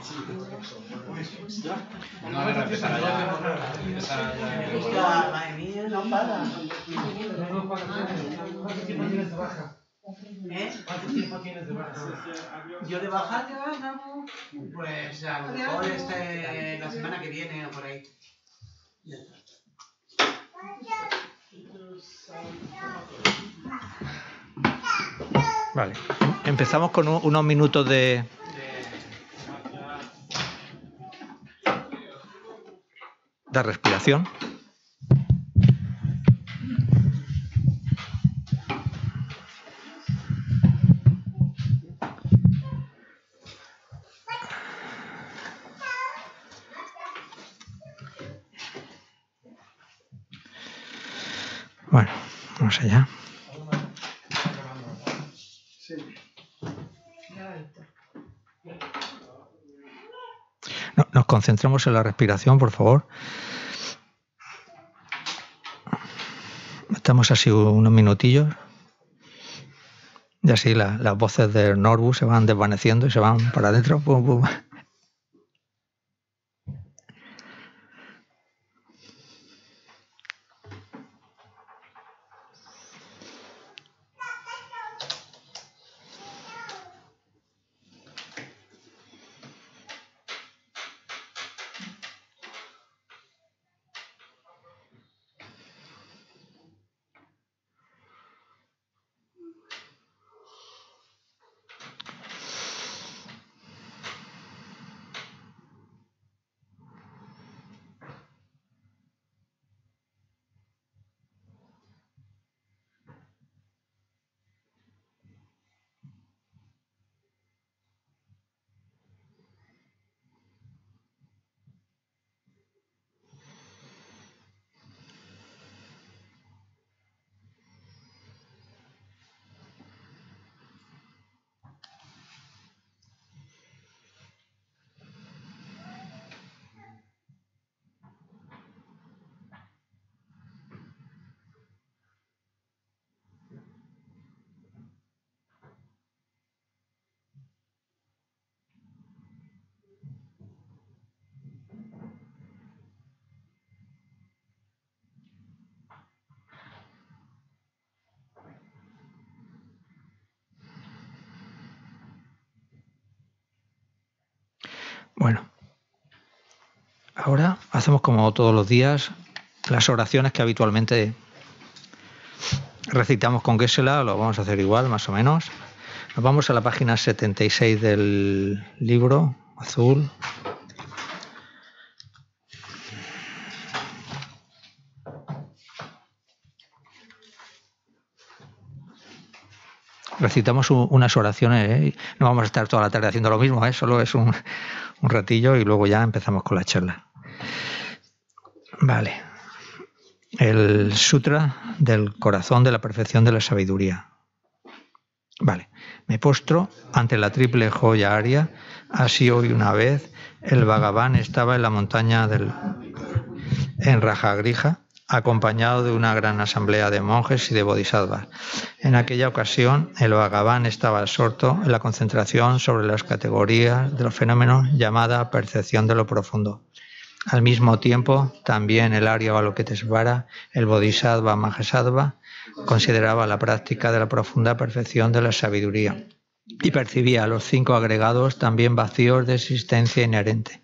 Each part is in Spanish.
No, me refiero para allá. Madre mía, no para. ¿Cuánto tiempo tienes de baja? ¿Eh? ¿Cuánto tiempo tienes de baja? Yo de baja, de baja, pues a lo mejor este, la semana que viene o por ahí. Vale, empezamos con unos minutos de, da respiración. Bueno, vamos allá. Concentramos en la respiración, por favor. Estamos así unos minutillos. Y así las voces de Norbu se van desvaneciendo y se van para adentro. hacemos como todos los días las oraciones que habitualmente recitamos con Gesela, lo vamos a hacer igual, más o menos. Nos vamos a la página 76 del libro azul. recitamos unas oraciones. ¿eh? No vamos a estar toda la tarde haciendo lo mismo, ¿eh? solo es un ratillo y luego ya empezamos con la charla. Vale. El Sutra del Corazón de la Perfección de la Sabiduría. Vale. Me postro ante la triple joya aria. Así hoy una vez el vagabán estaba en la montaña del en Rajagrija, acompañado de una gran asamblea de monjes y de bodhisattvas. En aquella ocasión, el vagabán estaba absorto en la concentración sobre las categorías de los fenómenos llamada percepción de lo profundo. Al mismo tiempo, también el Arya Balokitesvara, el Bodhisattva Mahasattva, consideraba la práctica de la profunda perfección de la sabiduría y percibía a los cinco agregados también vacíos de existencia inherente.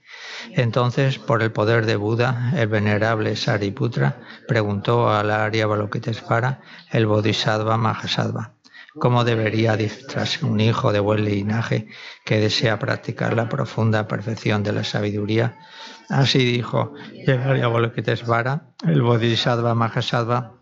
Entonces, por el poder de Buda, el venerable Sariputra preguntó al Arya Balokitesvara, el Bodhisattva Mahasattva, ¿Cómo debería distraerse un hijo de buen linaje que desea practicar la profunda perfección de la sabiduría? Así dijo Yegarya el Bodhisattva Mahasattva,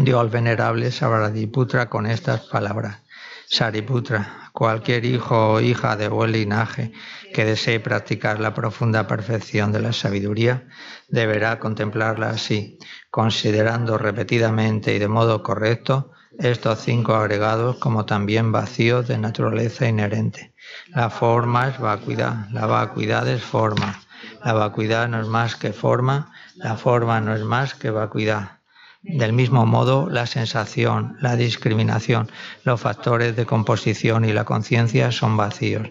dio al venerable Sariputra con estas palabras. Sariputra, cualquier hijo o hija de buen linaje que desee practicar la profunda perfección de la sabiduría, deberá contemplarla así, considerando repetidamente y de modo correcto estos cinco agregados como también vacíos de naturaleza inherente. La forma es vacuidad, la vacuidad es forma, la vacuidad no es más que forma, la forma no es más que vacuidad. Del mismo modo, la sensación, la discriminación, los factores de composición y la conciencia son vacíos.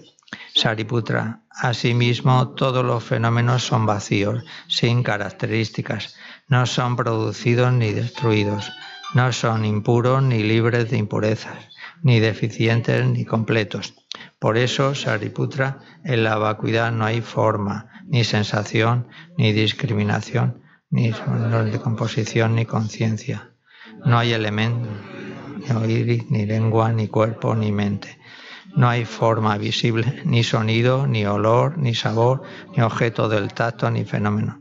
Sariputra, asimismo, todos los fenómenos son vacíos, sin características, no son producidos ni destruidos no son impuros ni libres de impurezas, ni deficientes ni completos. Por eso, Sariputra, en la vacuidad no hay forma, ni sensación, ni discriminación, ni de composición, ni conciencia. No hay elemento, ni oír, ni lengua, ni cuerpo, ni mente. No hay forma visible, ni sonido, ni olor, ni sabor, ni objeto del tacto, ni fenómeno.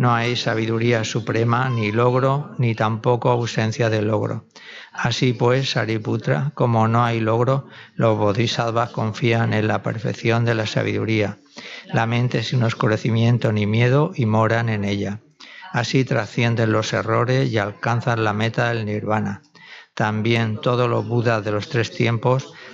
No hay sabiduría suprema, ni logro, ni tampoco ausencia de logro. Así pues, Sariputra, como no hay logro, los bodhisattvas confían en la perfección de la sabiduría, la mente sin oscurecimiento ni miedo y moran en ella. Así trascienden los errores y alcanzan la meta del nirvana. También todos los budas de los tres tiempos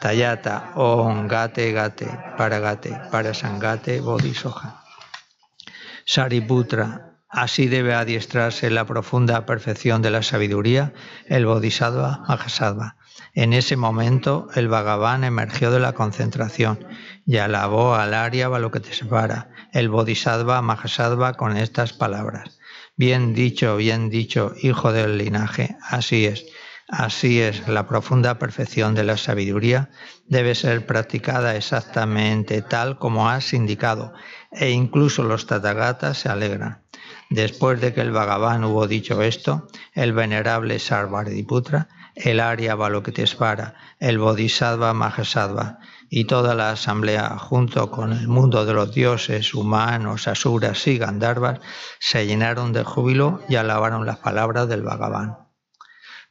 Tayata ongate Gate Gate Paragate Parasangate Bodhisoja. Sariputra, así debe adiestrarse la profunda perfección de la sabiduría el Bodhisattva Mahasattva. En ese momento el Bhagavan emergió de la concentración y alabó al va lo que te separa, el Bodhisattva Mahasattva con estas palabras. Bien dicho, bien dicho, hijo del linaje, así es Así es, la profunda perfección de la sabiduría debe ser practicada exactamente tal como has indicado, e incluso los Tathagatas se alegran. Después de que el vagabán hubo dicho esto, el venerable Sarvadiputra, el Arya Balokitesvara, el Bodhisattva Mahasattva y toda la asamblea, junto con el mundo de los dioses, humanos, asuras y gandharvas, se llenaron de júbilo y alabaron las palabras del vagabán.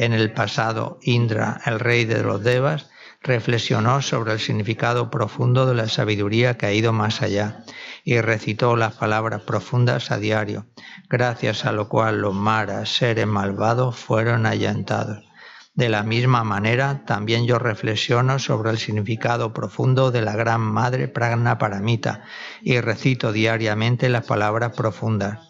en el pasado, Indra, el rey de los Devas, reflexionó sobre el significado profundo de la sabiduría que ha ido más allá y recitó las palabras profundas a diario, gracias a lo cual los maras, seres malvados, fueron allantados. De la misma manera, también yo reflexiono sobre el significado profundo de la Gran Madre Pragna Paramita y recito diariamente las palabras profundas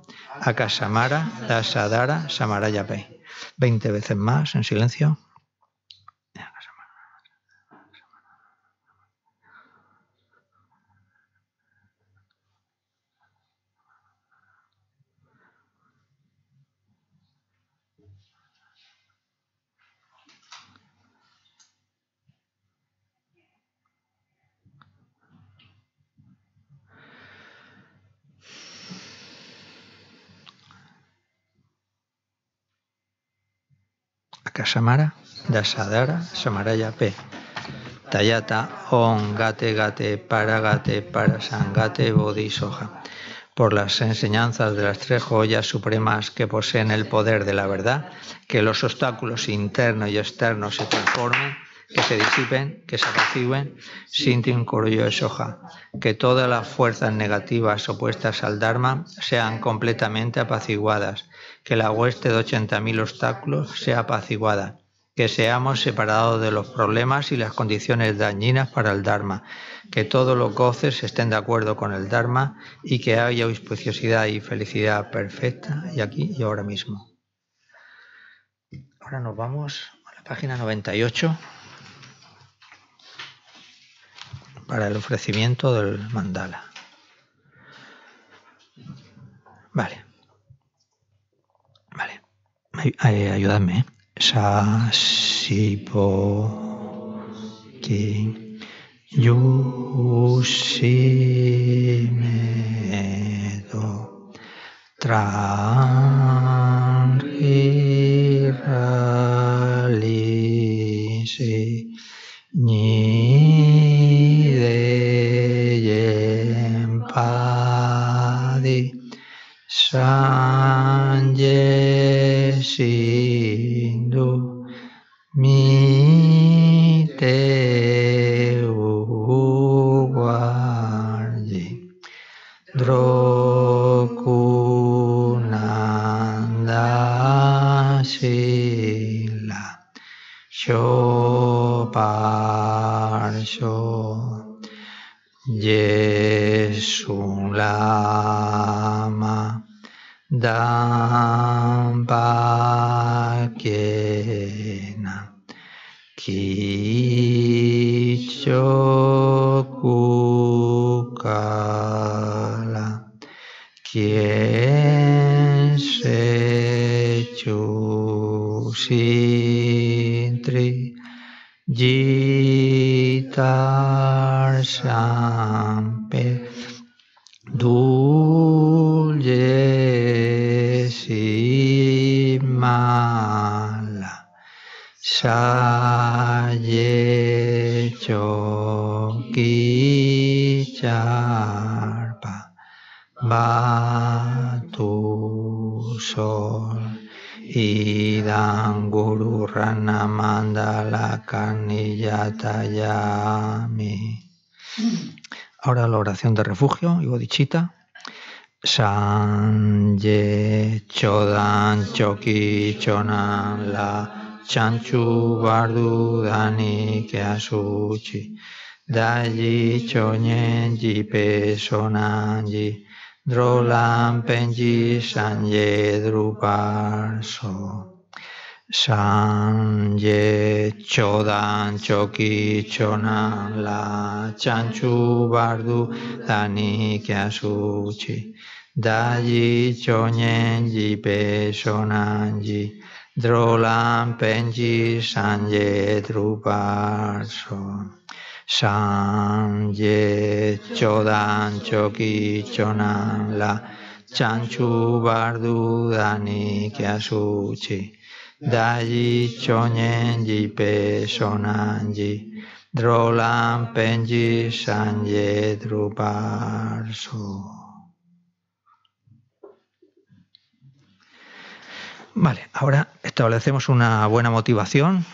A Akasamara Dasadara Samarayape. Veinte veces más en silencio. Samara Dasadara, Samaraya P. Tayata, On, Gate, Gate, Paragate, Parasangate, Por las enseñanzas de las tres joyas supremas que poseen el poder de la verdad, que los obstáculos internos y externos se transformen que se disipen, que se apacigüen, sinti un de soja, que todas las fuerzas negativas opuestas al Dharma sean completamente apaciguadas, que la hueste de 80.000 obstáculos sea apaciguada, que seamos separados de los problemas y las condiciones dañinas para el Dharma, que todos los goces estén de acuerdo con el Dharma y que haya auspiciosidad y felicidad perfecta y aquí y ahora mismo. Ahora nos vamos a la página 98. para el ofrecimiento del mandala. Vale. Vale. ayúdame. ¿eh? Sa, si, si, me, do, San Jesús. KUKALA Quien se chusintri jitar Ahora la oración de refugio y bodichita. San Ye Chodan Choki Chonan La Chanchu Bardu Dani asuchi Dayi Chonyen Jipe ji Drolan Penji drupal so San Ye Chodan Choki Chonan La Chanchu Bardu Dani Kyasuchi Daji Chonyen Jipe Sonanji Drolan Penji San Ye Druparson San Ye Chodan Choki Chonan La Chanchu Bardu Dani Kyasuchi Daji Pe Sonanji Penji Sanje Vale, ahora establecemos una buena motivación.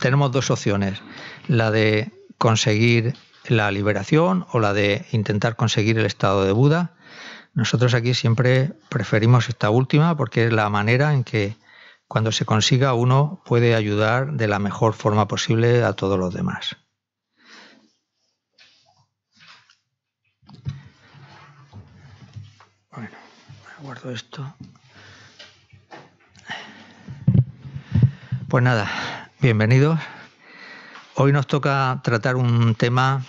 Tenemos dos opciones, la de conseguir la liberación o la de intentar conseguir el estado de Buda nosotros aquí siempre preferimos esta última porque es la manera en que cuando se consiga uno puede ayudar de la mejor forma posible a todos los demás. Bueno, guardo esto. Pues nada, bienvenidos. Hoy nos toca tratar un tema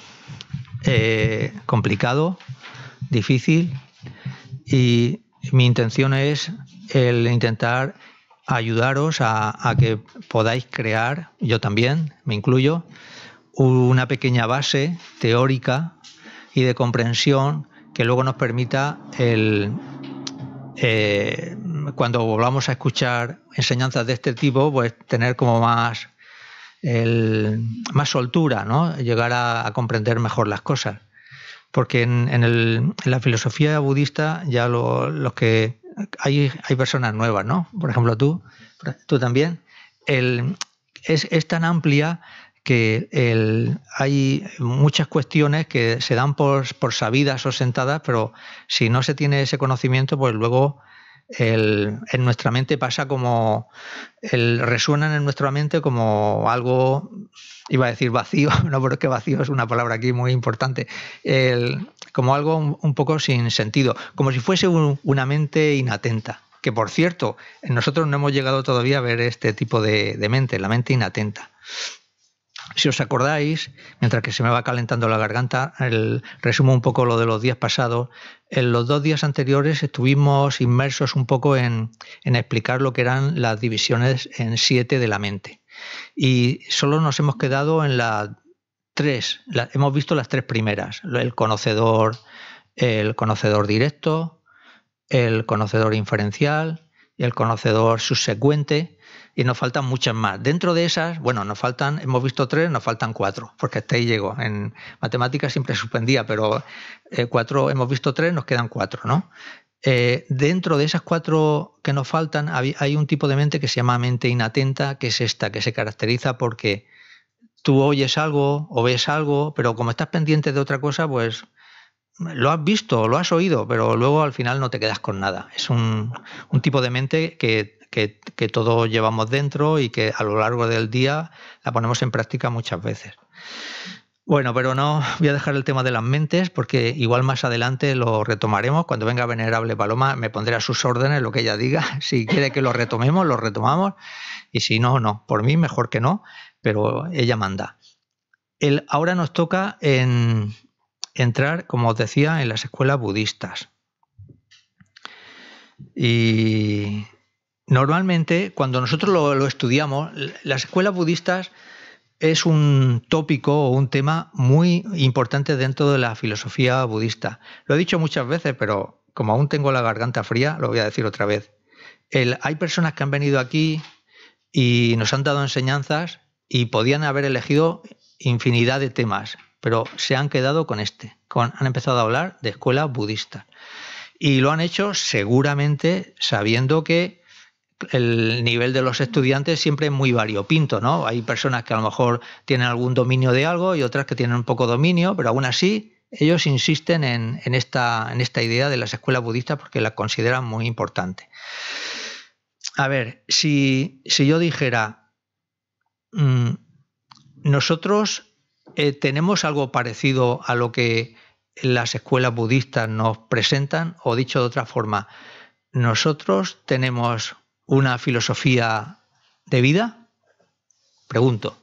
eh, complicado, difícil, y mi intención es el intentar ayudaros a, que podáis crear, yo también, me incluyo, una pequeña base teórica y de comprensión que luego nos permita el, eh, cuando volvamos a escuchar enseñanzas de este tipo, pues tener como más, más soltura, ¿no? llegar a comprender mejor las cosas porque en, la filosofía budista ya los que hay, hay personas nuevas, ¿no? Por ejemplo, tú, tú también. es, tan amplia que hay muchas cuestiones que se dan por, por, sabidas o sentadas, pero si no se tiene ese conocimiento, pues luego en nuestra mente pasa como, el, resuenan en nuestra mente como algo, iba a decir vacío, no, porque vacío es una palabra aquí muy importante, el, como algo un, poco sin sentido, como si fuese una mente inatenta, que por cierto, nosotros no hemos llegado todavía a ver este tipo de, de mente, la mente inatenta. Si os acordáis, mientras que se me va calentando la garganta, el, resumo un poco lo de los días pasados. En los dos días anteriores estuvimos inmersos un poco en, explicar lo que eran las divisiones en siete de la mente. Y solo nos hemos quedado en las tres, hemos visto las tres primeras, el conocedor, el conocedor directo, el conocedor inferencial y el conocedor subsecuente nos faltan muchas más. Dentro de esas, bueno, nos faltan, hemos visto tres, nos faltan cuatro, porque hasta ahí llego. En matemáticas siempre suspendía, pero eh, cuatro, hemos visto tres, nos quedan cuatro, ¿no? Eh, dentro de esas cuatro que nos faltan, hay, un tipo de mente que se llama mente inatenta, que es esta, que se caracteriza porque tú oyes algo o ves algo, pero como estás pendiente de otra cosa, pues lo has visto, lo has oído, pero luego al final no te quedas con nada. Es un, un tipo de mente que que, que todos llevamos dentro y que a lo largo del día la ponemos en práctica muchas veces. Bueno, pero no voy a dejar el tema de las mentes porque igual más adelante lo retomaremos. Cuando venga Venerable Paloma me pondré a sus órdenes lo que ella diga. Si quiere que lo retomemos, lo retomamos. Y si no, no. Por mí mejor que no, pero ella manda. El, ahora nos toca entrar, como os decía, en las escuelas budistas. Y Normalmente, cuando nosotros lo, estudiamos, las escuelas budistas es un tópico o un tema muy importante dentro de la filosofía budista. Lo he dicho muchas veces, pero como aún tengo la garganta fría, lo voy a decir otra vez. hay personas que han venido aquí y nos han dado enseñanzas y podían haber elegido infinidad de temas, pero se han quedado con este. Con, han empezado a hablar de escuela budista. Y lo han hecho seguramente sabiendo que el nivel de los estudiantes siempre es muy variopinto, ¿no? Hay personas que a lo mejor tienen algún dominio de algo y otras que tienen un poco dominio, pero aún así ellos insisten en, esta, idea de las escuelas budistas porque la consideran muy importante. A ver, si, yo dijera, mm, nosotros eh, tenemos algo parecido a lo que las escuelas budistas nos presentan, o dicho de otra forma, nosotros tenemos una filosofía de vida? Pregunto.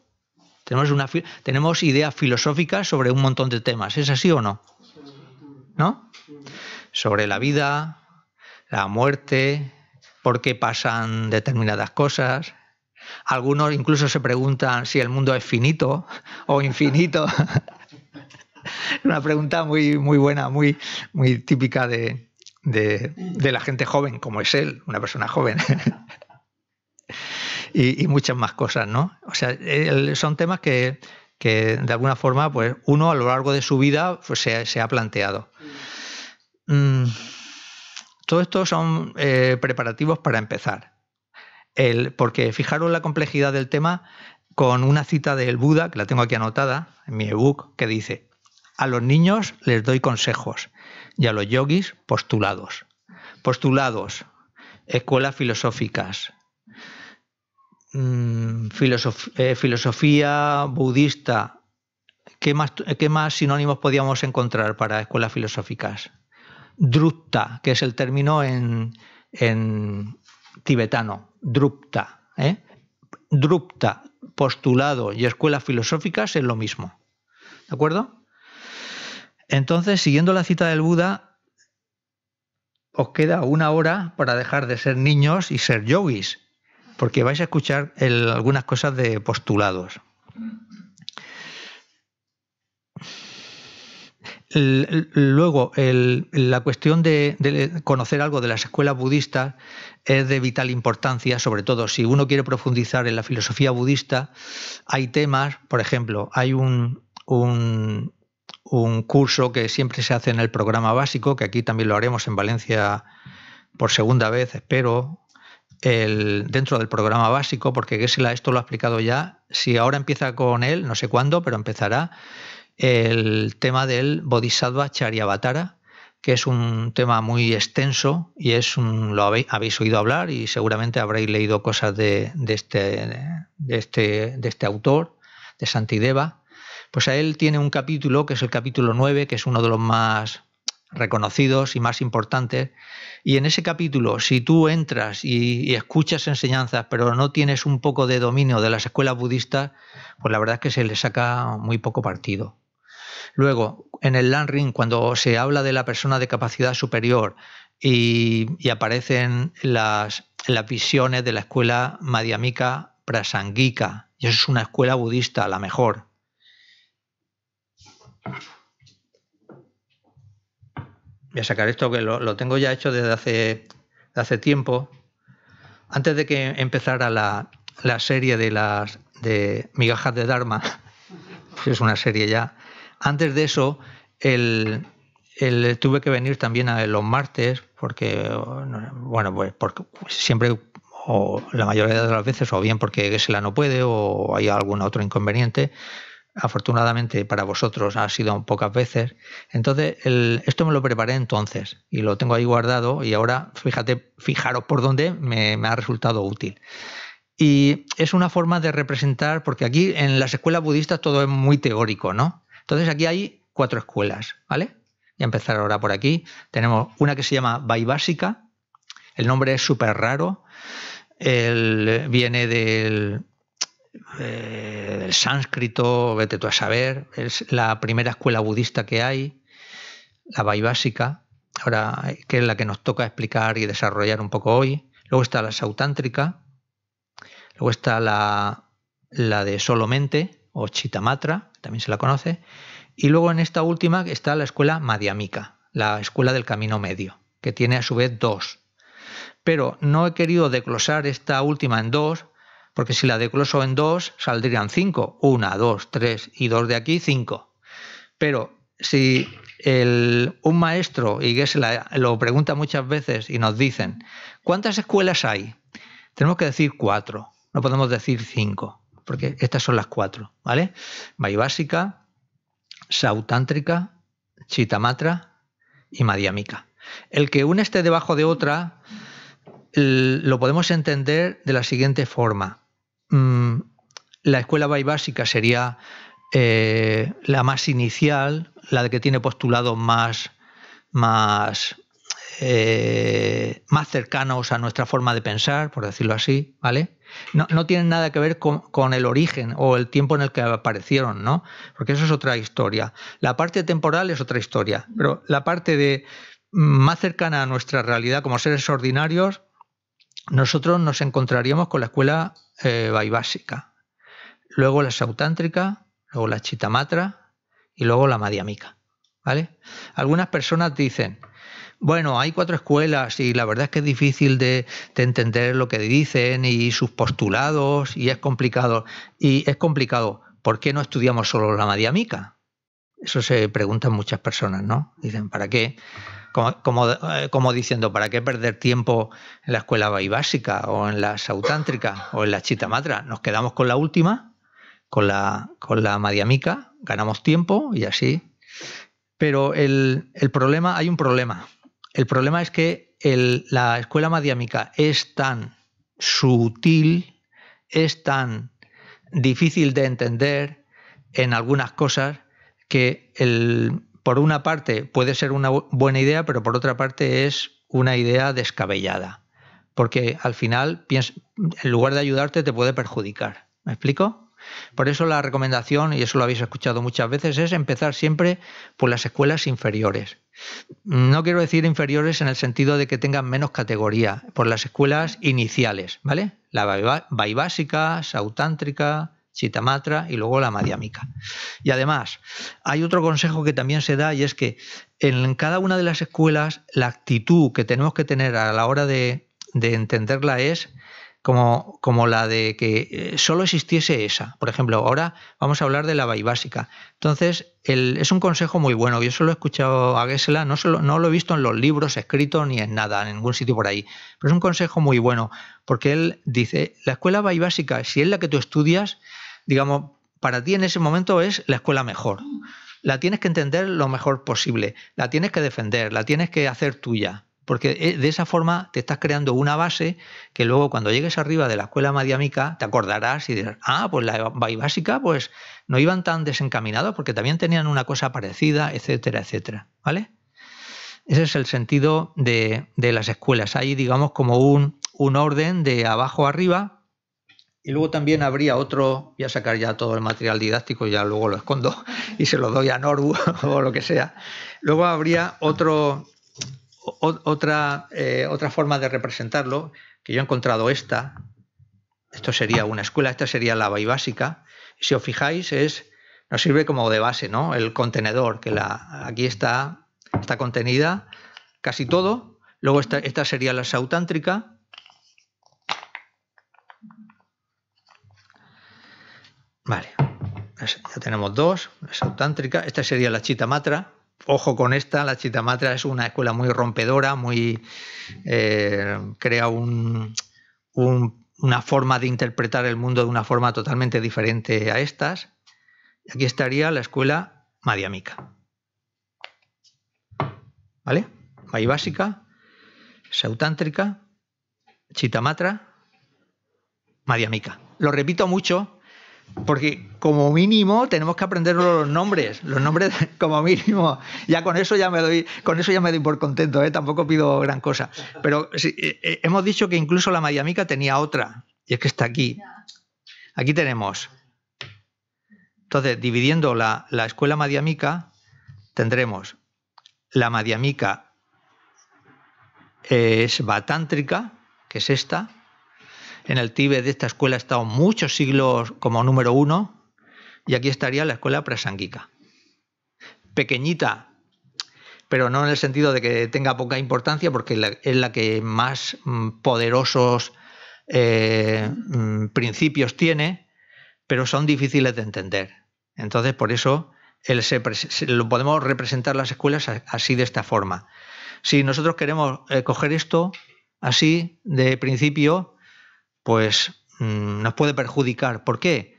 Tenemos, una, tenemos ideas filosóficas sobre un montón de temas, ¿es así o no? ¿No? Sobre la vida, la muerte, por qué pasan determinadas cosas. Algunos incluso se preguntan si el mundo es finito o infinito. una pregunta muy, muy buena, muy, muy típica de, de, la gente joven, como es él, una persona joven. y, muchas más cosas, ¿no? O sea, son temas que, de alguna forma, pues uno a lo largo de su vida pues, se, ha planteado. Mm, todo esto son eh, preparativos para empezar. porque fijaros la complejidad del tema con una cita del Buda, que la tengo aquí anotada en mi ebook, que dice, a los niños les doy consejos, y a los yogis postulados. Postulados, escuelas filosóficas, mm, eh, filosofía budista. ¿Qué más, más sinónimos podíamos encontrar para escuelas filosóficas? Drupta, que es el término en, tibetano. Drupta. ¿eh? Drupta, postulado y escuelas filosóficas es lo mismo. ¿De acuerdo? Entonces, siguiendo la cita del Buda, os queda una hora para dejar de ser niños y ser yogis, porque vais a escuchar algunas cosas de postulados. Luego, la cuestión de, conocer algo de las escuelas budistas es de vital importancia, sobre todo si uno quiere profundizar en la filosofía budista, hay temas, por ejemplo, hay un, un curso que siempre se hace en el programa básico, que aquí también lo haremos en Valencia por segunda vez, espero, el, dentro del programa básico, porque esto lo ha explicado ya. Si ahora empieza con él, no sé cuándo, pero empezará el tema del Bodhisattva Charyavatara, que es un tema muy extenso y es un, lo habéis, habéis oído hablar y seguramente habréis leído cosas de, este, de, este, de este autor, de Santideva. Pues a él tiene un capítulo, que es el capítulo 9, que es uno de los más reconocidos y más importantes. Y en ese capítulo, si tú entras y, escuchas enseñanzas, pero no tienes un poco de dominio de las escuelas budistas, pues la verdad es que se le saca muy poco partido. Luego, en el Ring, cuando se habla de la persona de capacidad superior y, aparecen las, las visiones de la escuela madhyamika prasangika, y eso es una escuela budista, la mejor, Voy a sacar esto que lo, tengo ya hecho desde hace, hace tiempo. Antes de que empezara la, serie de las de migajas de Dharma, es una serie ya. Antes de eso, tuve que venir también a los martes, porque, bueno, pues porque siempre, o la mayoría de las veces, o bien porque la no puede, o hay algún otro inconveniente, afortunadamente para vosotros ha sido pocas veces. Entonces, esto me lo preparé entonces y lo tengo ahí guardado y ahora, fíjate, fijaros por dónde me, ha resultado útil. Y es una forma de representar, porque aquí en las escuelas budistas todo es muy teórico, ¿no? Entonces aquí hay cuatro escuelas, ¿vale? Voy a empezar ahora por aquí. Tenemos una que se llama Vaibhasika, el nombre es súper raro, el, viene del, eh, el sánscrito, vete tú a saber, es la primera escuela budista que hay, la Vaibásica, ahora que es la que nos toca explicar y desarrollar un poco hoy. Luego está la sautántrica, luego está la, la de solamente o chitamatra, también se la conoce, y luego en esta última está la escuela madhyamika, la escuela del camino medio, que tiene a su vez dos. Pero no he querido desglosar esta última en dos porque si la decloso en dos, saldrían cinco. Una, dos, tres y dos de aquí, cinco. Pero si un maestro, y que lo pregunta muchas veces y nos dicen, ¿cuántas escuelas hay? Tenemos que decir cuatro, no podemos decir cinco, porque estas son las cuatro, ¿vale? básica Sautántrica, Chitamatra y Madhyamika. El que una esté debajo de otra lo podemos entender de la siguiente forma. Mm, la escuela básica sería eh, la más inicial, la de que tiene postulados más, más, eh, más cercanos a nuestra forma de pensar, por decirlo así, ¿vale? No, no tienen nada que ver con, con, el origen o el tiempo en el que aparecieron, ¿no? Porque eso es otra historia. La parte temporal es otra historia, pero la parte de mm, más cercana a nuestra realidad como seres ordinarios, nosotros nos encontraríamos con la escuela eh, luego la sautántrica, luego la chitamatra y luego la madiamica. ¿Vale? Algunas personas dicen, bueno, hay cuatro escuelas y la verdad es que es difícil de, entender lo que dicen y sus postulados y es complicado. Y es complicado, ¿por qué no estudiamos solo la madiamica? Eso se preguntan muchas personas, ¿no? Dicen, ¿para qué? Eh, como, diciendo, ¿para qué perder tiempo en la escuela básica o en la sautántrica o en la chitamatra? Nos quedamos con la última, con la, con la madiamica, ganamos tiempo y así. Pero el, problema, hay un problema. El problema es que la escuela madiamica es tan sutil, es tan difícil de entender en algunas cosas que el, por una parte puede ser una buena idea, pero por otra parte es una idea descabellada. Porque al final, en lugar de ayudarte, te puede perjudicar. ¿Me explico? Por eso la recomendación, y eso lo habéis escuchado muchas veces, es empezar siempre por las escuelas inferiores. No quiero decir inferiores en el sentido de que tengan menos categoría, por las escuelas iniciales, ¿vale? La básica, sautántrica, Chitamatra y luego la Madhyamika. Y además, hay otro consejo que también se da y es que en cada una de las escuelas la actitud que tenemos que tener a la hora de, entenderla es como, como, la de que eh, solo existiese esa. Por ejemplo, ahora vamos a hablar de la vaibásica. Entonces, es un consejo muy bueno. Yo solo he escuchado a Gessela no, no lo he visto en los libros escritos ni en nada, en ningún sitio por ahí. Pero es un consejo muy bueno, porque él dice, la escuela vaibásica, si es la que tú estudias, digamos, para ti en ese momento es la escuela mejor. La tienes que entender lo mejor posible, la tienes que defender, la tienes que hacer tuya, porque eh, de esa forma te estás creando una base que luego cuando llegues arriba de la escuela madiamica te acordarás y dirás, ah, pues la básica pues no iban tan desencaminados porque también tenían una cosa parecida, etcétera, etcétera, ¿vale? Ese es el sentido de, de las escuelas. Hay, digamos, como un, un orden de abajo arriba y luego también habría otro, voy a sacar ya todo el material didáctico, ya luego lo escondo y se lo doy a Noru o lo que sea. Luego habría otro, otra, eh, otra forma de representarlo, que yo he encontrado esta. Esto sería una escuela, esta sería la básica. Si os fijáis, es, nos sirve como de base, ¿no? El contenedor, que la, aquí está, está contenida casi todo. Luego esta, esta sería la sautántrica Vale, ya tenemos dos, La Sautántrica. Esta sería la chitamatra. Ojo con esta, la chitamatra es una escuela muy rompedora, muy eh, crea un, una forma de interpretar el mundo de una forma totalmente diferente a estas. Aquí estaría la escuela Madhyamika. ¿Vale? básica, Sautántrica, Chitamatra, Madhyamika. Lo repito mucho porque como mínimo tenemos que aprender los nombres, los nombres como mínimo. Ya con eso ya me doy, con eso ya me doy por contento, ¿eh? tampoco pido gran cosa. Pero eh, eh, hemos dicho que incluso la Mayamica tenía otra, y es que está aquí. Aquí tenemos. Entonces, dividiendo la, la escuela madiamica, tendremos la madiamica es batántrica, que es esta, en el Tíbet esta escuela ha estado muchos siglos como número uno y aquí estaría la escuela prasangika. Pequeñita, pero no en el sentido de que tenga poca importancia porque es la que más mm, poderosos eh, mm, principios tiene, pero son difíciles de entender. Entonces, por eso lo podemos representar las escuelas así de esta forma. Si nosotros queremos eh, coger esto así de principio, pues mm, nos puede perjudicar. ¿Por qué?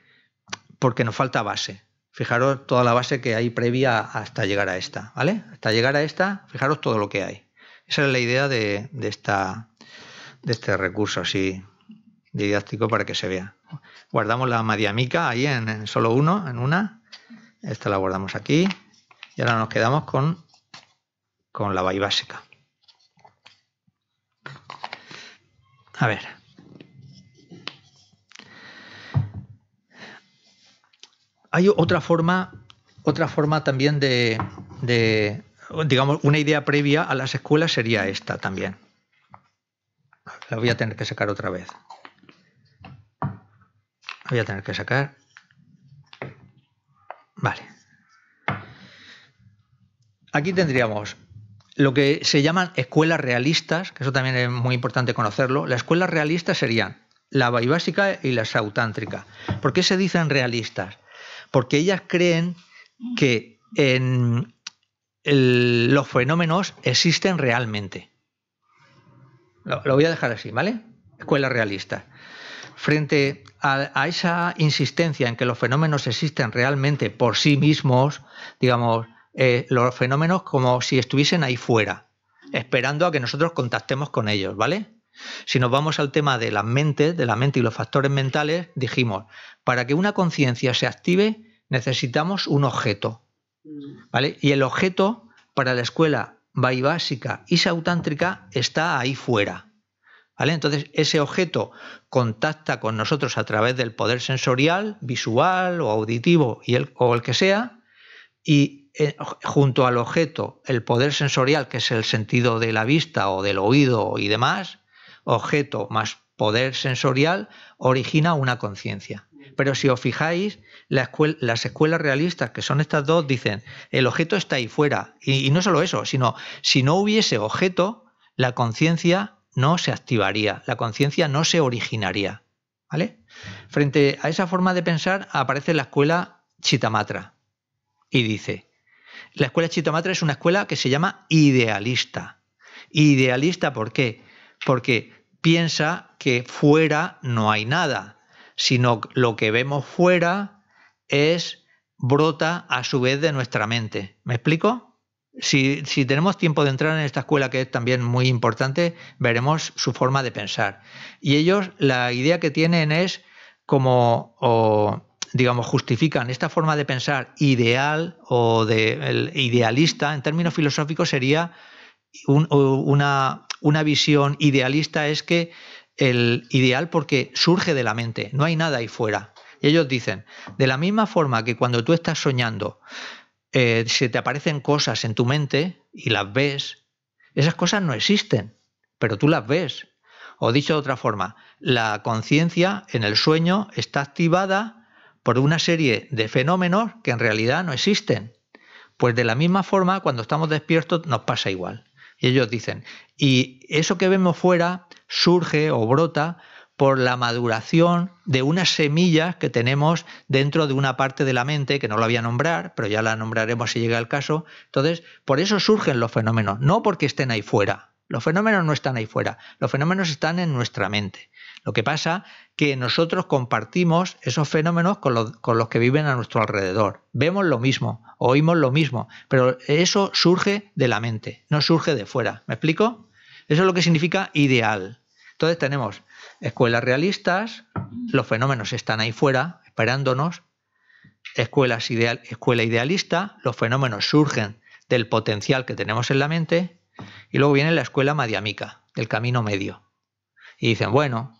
Porque nos falta base. Fijaros toda la base que hay previa hasta llegar a esta, ¿vale? Hasta llegar a esta, fijaros todo lo que hay. Esa es la idea de, esta, de este recurso así didáctico para que se vea. Guardamos la madiamica ahí en, solo uno, en una. Esta la guardamos aquí. Y ahora nos quedamos con, con la básica. A ver. hay otra forma, otra forma también de, digamos, una idea previa a las escuelas sería esta también. La voy a tener que sacar otra vez. La voy a tener que sacar. Vale. Aquí tendríamos lo que se llaman escuelas realistas, que eso también es muy importante conocerlo. Las escuelas realistas serían la básica y la sautántrica. ¿Por qué se dicen realistas? porque ellas creen que los fenómenos existen realmente. Lo, voy a dejar así, ¿vale? Escuela realista. Frente a, esa insistencia en que los fenómenos existen realmente por sí mismos, digamos, eh, los fenómenos como si estuviesen ahí fuera, esperando a que nosotros contactemos con ellos, ¿vale? Si nos vamos al tema de la mente, de la mente y los factores mentales, dijimos, para que una conciencia se active necesitamos un objeto. Mm. ¿Vale? Y el objeto para la escuela básica y sautántrica está ahí fuera. ¿Vale? Entonces, ese objeto contacta con nosotros a través del poder sensorial, visual o auditivo y el, o el que sea, y eh, junto al objeto, el poder sensorial, que es el sentido de la vista o del oído y demás, objeto más poder sensorial origina una conciencia. Pero si os fijáis, las escuelas realistas, que son estas dos, dicen, el objeto está ahí fuera. Y, no solo eso, sino, si no hubiese objeto, la conciencia no se activaría, la conciencia no se originaría. ¿Vale? Frente a esa forma de pensar aparece la escuela Chitamatra y dice, la escuela Chitamatra es una escuela que se llama idealista. Idealista, ¿por qué? Porque piensa que fuera no hay nada, sino lo que vemos fuera es brota a su vez de nuestra mente. ¿Me explico? Si, si, tenemos tiempo de entrar en esta escuela, que es también muy importante, veremos su forma de pensar. Y ellos la idea que tienen es como, o, digamos, justifican esta forma de pensar ideal o de idealista, en términos filosóficos sería una una visión idealista es que el ideal porque surge de la mente, no hay nada ahí fuera. Y ellos dicen, de la misma forma que cuando tú estás soñando, eh, se te aparecen cosas en tu mente y las ves, esas cosas no existen, pero tú las ves. O dicho de otra forma, la conciencia en el sueño está activada por una serie de fenómenos que en realidad no existen. Pues de la misma forma, cuando estamos despiertos nos pasa igual. Y ellos dicen, y eso que vemos fuera surge o brota por la maduración de unas semillas que tenemos dentro de una parte de la mente, que no la voy a nombrar, pero ya la nombraremos si llega el caso. Entonces, por eso surgen los fenómenos, no porque estén ahí fuera. Los fenómenos no están ahí fuera, los fenómenos están en nuestra mente. Lo que pasa que nosotros compartimos esos fenómenos con los, que viven a nuestro alrededor. Vemos lo mismo, oímos lo mismo, pero eso surge de la mente, no surge de fuera. ¿Me explico? Eso es lo que significa ideal. Entonces tenemos escuelas realistas, los fenómenos están ahí fuera, esperándonos, escuelas ideal, escuela idealista, los fenómenos surgen del potencial que tenemos en la mente, y luego viene la escuela madiamica, del camino medio. Y dicen, bueno,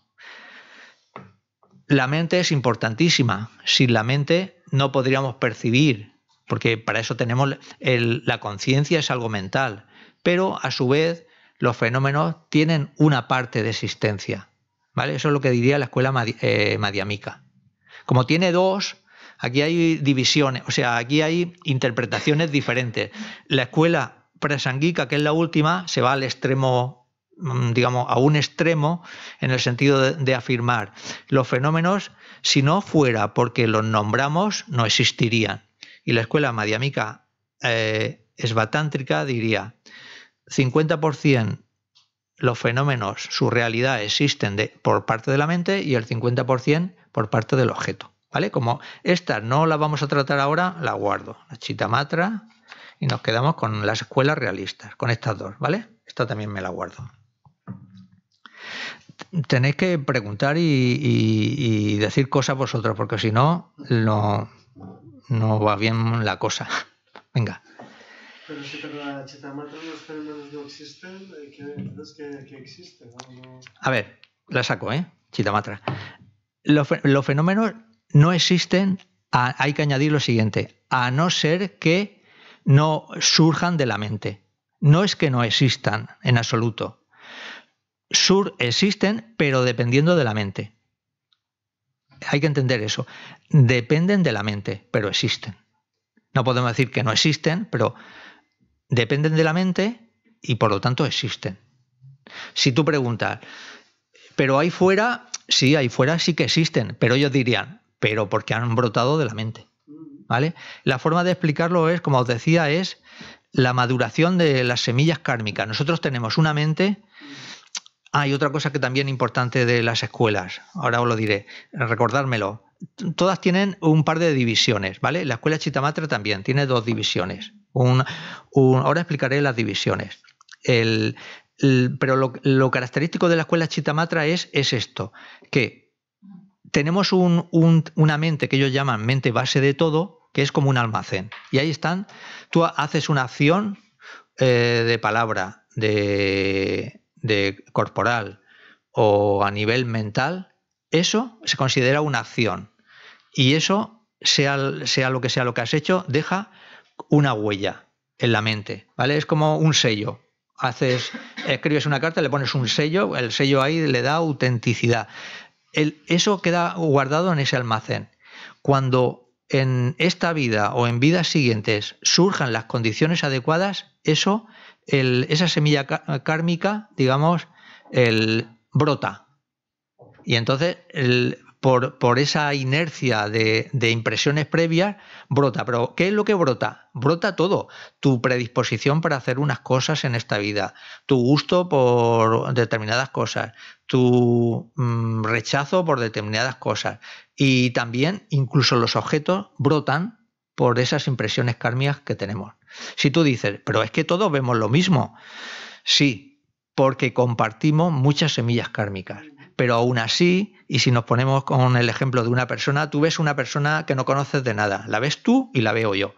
la mente es importantísima. Sin la mente no podríamos percibir, porque para eso tenemos la conciencia es algo mental. Pero a su vez, los fenómenos tienen una parte de existencia. ¿vale? Eso es lo que diría la escuela madiamica. Eh, Como tiene dos, aquí hay divisiones, o sea, aquí hay interpretaciones diferentes. La escuela presanguíca, que es la última, se va al extremo Mm, digamos, a un extremo en el sentido de, afirmar los fenómenos, si no fuera porque los nombramos, no existirían. Y la escuela madiámica eh, esbatántrica diría, 50% los fenómenos, su realidad existen por parte de la mente y el 50% por parte del objeto. ¿Vale? Como esta no la vamos a tratar ahora, la guardo. La chitamatra y nos quedamos con las escuelas realistas, con estas dos, ¿vale? Esta también me la guardo tenéis que preguntar y, decir cosas vosotros, porque si no, no, va bien la cosa. Venga. Pero si la chitamatra los fenómenos no existen, eh, ¿qué, que existe? No, A ver, la saco, ¿eh? Chitamatra. Los, fenómenos no existen, hay que añadir lo siguiente, a no ser que no surjan de la mente. No es que no existan en absoluto, sur existen, pero dependiendo de la mente. Hay que entender eso. Dependen de la mente, pero existen. No podemos decir que no existen, pero dependen de la mente y por lo tanto existen. Si tú preguntas, pero ahí fuera, sí, ahí fuera sí que existen, pero ellos dirían, pero porque han brotado de la mente. ¿Vale? La forma de explicarlo es, como os decía, es la maduración de las semillas kármicas. Nosotros tenemos una mente Ah, y otra cosa que también es importante de las escuelas, ahora os lo diré, recordármelo. Todas tienen un par de divisiones, ¿vale? La escuela Chitamatra también tiene dos divisiones. ahora explicaré las divisiones. El, pero lo, característico de la escuela Chitamatra es, es esto, que tenemos una mente que ellos llaman mente base de todo, que es como un almacén. Y ahí están, tú haces una acción eh, de palabra, de, de corporal o a nivel mental, eso se considera una acción. Y eso, sea, sea lo que sea lo que has hecho, deja una huella en la mente, ¿vale? Es como un sello. Haces, escribes una carta, le pones un sello, el sello ahí le da autenticidad. El, eso queda guardado en ese almacén. Cuando en esta vida o en vidas siguientes surjan las condiciones adecuadas, eso esa semilla kármica, digamos, el, brota. Y entonces, por, esa inercia de, impresiones previas, brota. Pero, ¿qué es lo que brota? Brota todo. Tu predisposición para hacer unas cosas en esta vida, tu gusto por determinadas cosas, tu mm, rechazo por determinadas cosas. Y también, incluso los objetos brotan por esas impresiones kármicas que tenemos. Si tú dices, pero es que todos vemos lo mismo. Sí, porque compartimos muchas semillas kármicas. Pero aún así, y si nos ponemos con el ejemplo de una persona, tú ves una persona que no conoces de nada. La ves tú y la veo yo.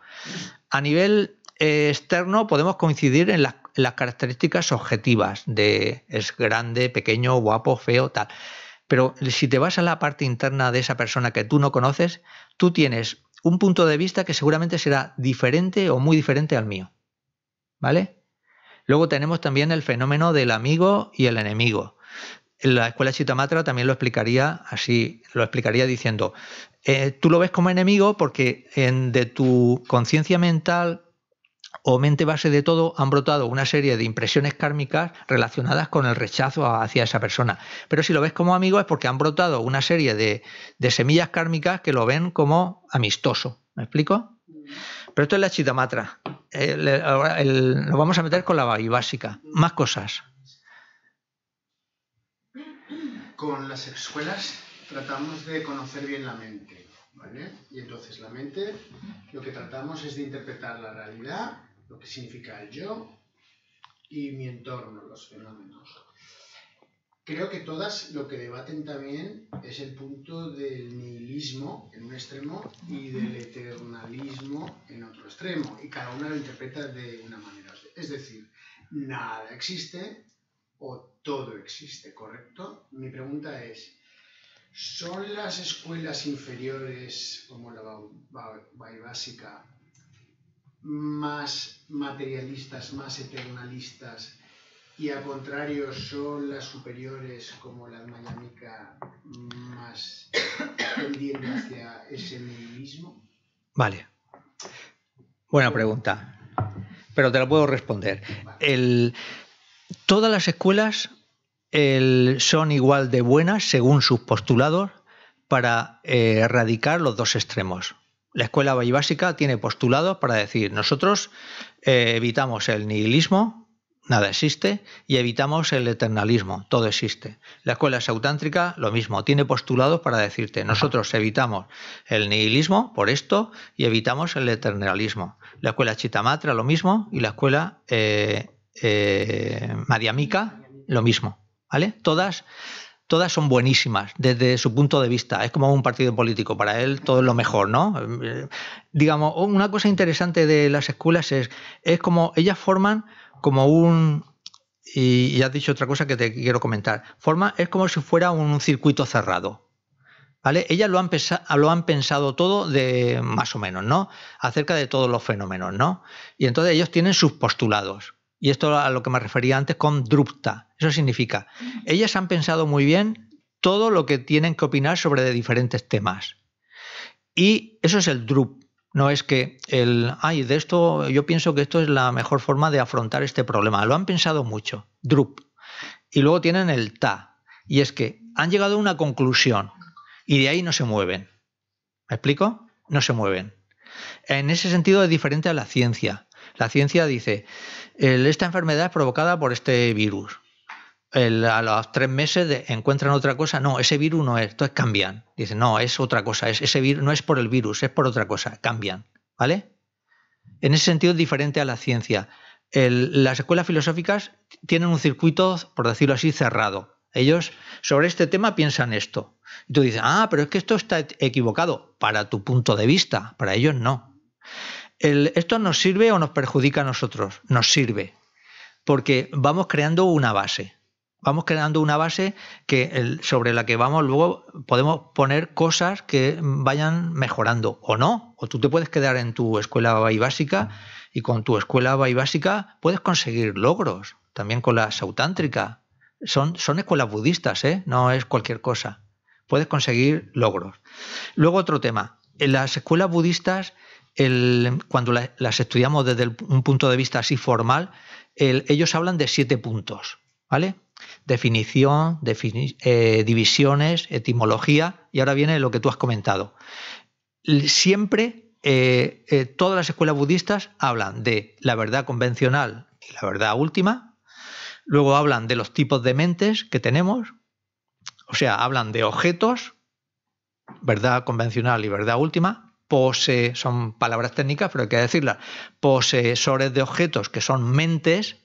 A nivel eh, externo podemos coincidir en las, en las características objetivas de es grande, pequeño, guapo, feo, tal. Pero si te vas a la parte interna de esa persona que tú no conoces, tú tienes un punto de vista que seguramente será diferente o muy diferente al mío. ¿Vale? Luego tenemos también el fenómeno del amigo y el enemigo. La escuela Chitamatra también lo explicaría así, lo explicaría diciendo, eh, tú lo ves como enemigo porque en, de tu conciencia mental o mente base de todo han brotado una serie de impresiones kármicas relacionadas con el rechazo hacia esa persona. Pero si lo ves como amigo es porque han brotado una serie de, semillas kármicas que lo ven como amistoso. ¿Me explico? Pero esto es la chitamatra. Eh, ahora lo vamos a meter con la básica. Más cosas. Con las escuelas tratamos de conocer bien la mente. Y entonces la mente, lo que tratamos es de interpretar la realidad lo que significa el yo y mi entorno, los fenómenos. Creo que todas lo que debaten también es el punto del nihilismo en un extremo y del eternalismo en otro extremo, y cada una lo interpreta de una manera. Es decir, nada existe o todo existe, ¿correcto? Mi pregunta es, ¿son las escuelas inferiores como la básica más materialistas, más eternalistas, y al contrario son las superiores como la mayamica más tendiendo hacia ese nihilismo? Vale. Buena pregunta. Pero te la puedo responder. todas las escuelas son igual de buenas según sus postulados para eh, erradicar los dos extremos la escuela básica tiene postulados para decir, nosotros eh, evitamos el nihilismo, nada existe, y evitamos el eternalismo, todo existe. La escuela sautántrica, lo mismo, tiene postulados para decirte, nosotros evitamos el nihilismo por esto y evitamos el eternalismo. La escuela chitamatra, lo mismo, y la escuela eh, eh lo mismo. ¿Vale? Todas todas son buenísimas desde su punto de vista. Es como un partido político, para él todo es lo mejor, ¿no? Eh, digamos, una cosa interesante de las escuelas es, es como ellas forman como un... Y, has dicho otra cosa que te quiero comentar. Forma, es como si fuera un circuito cerrado. ¿Vale? Ellas lo han, lo han pensado todo de más o menos, ¿no? Acerca de todos los fenómenos, ¿no? Y entonces ellos tienen sus postulados. Y esto a lo que me refería antes con drupta. Eso significa, ellas han pensado muy bien todo lo que tienen que opinar sobre diferentes temas. Y eso es el drup. No es que el, ay, de esto, yo pienso que esto es la mejor forma de afrontar este problema. Lo han pensado mucho, drup. Y luego tienen el ta. Y es que han llegado a una conclusión y de ahí no se mueven. ¿Me explico? No se mueven. En ese sentido es diferente a la ciencia. La ciencia dice, esta enfermedad es provocada por este virus. a los tres meses encuentran otra cosa, no, ese virus no es, entonces cambian. Dicen, no, es otra cosa, ese virus no es por el virus, es por otra cosa, cambian, ¿vale? En ese sentido es diferente a la ciencia. las escuelas filosóficas tienen un circuito, por decirlo así, cerrado. Ellos sobre este tema piensan esto. Y tú dices, ah, pero es que esto está equivocado para tu punto de vista, para ellos no. ¿esto nos sirve o nos perjudica a nosotros? Nos sirve, porque vamos creando una base. Vamos creando una base que, sobre la que vamos luego podemos poner cosas que vayan mejorando o no. O tú te puedes quedar en tu escuela básica y con tu escuela básica puedes conseguir logros. También con la sautántrica. Son, son escuelas budistas, ¿eh? no es cualquier cosa. Puedes conseguir logros. Luego otro tema. En las escuelas budistas cuando las estudiamos desde un punto de vista así formal, ellos hablan de siete puntos, ¿vale? Definición, eh, divisiones, etimología, y ahora viene lo que tú has comentado. Siempre eh, eh, todas las escuelas budistas hablan de la verdad convencional y la verdad última, luego hablan de los tipos de mentes que tenemos, o sea, hablan de objetos, verdad convencional y verdad última, son palabras técnicas, pero hay que decirlas, posesores de objetos que son mentes,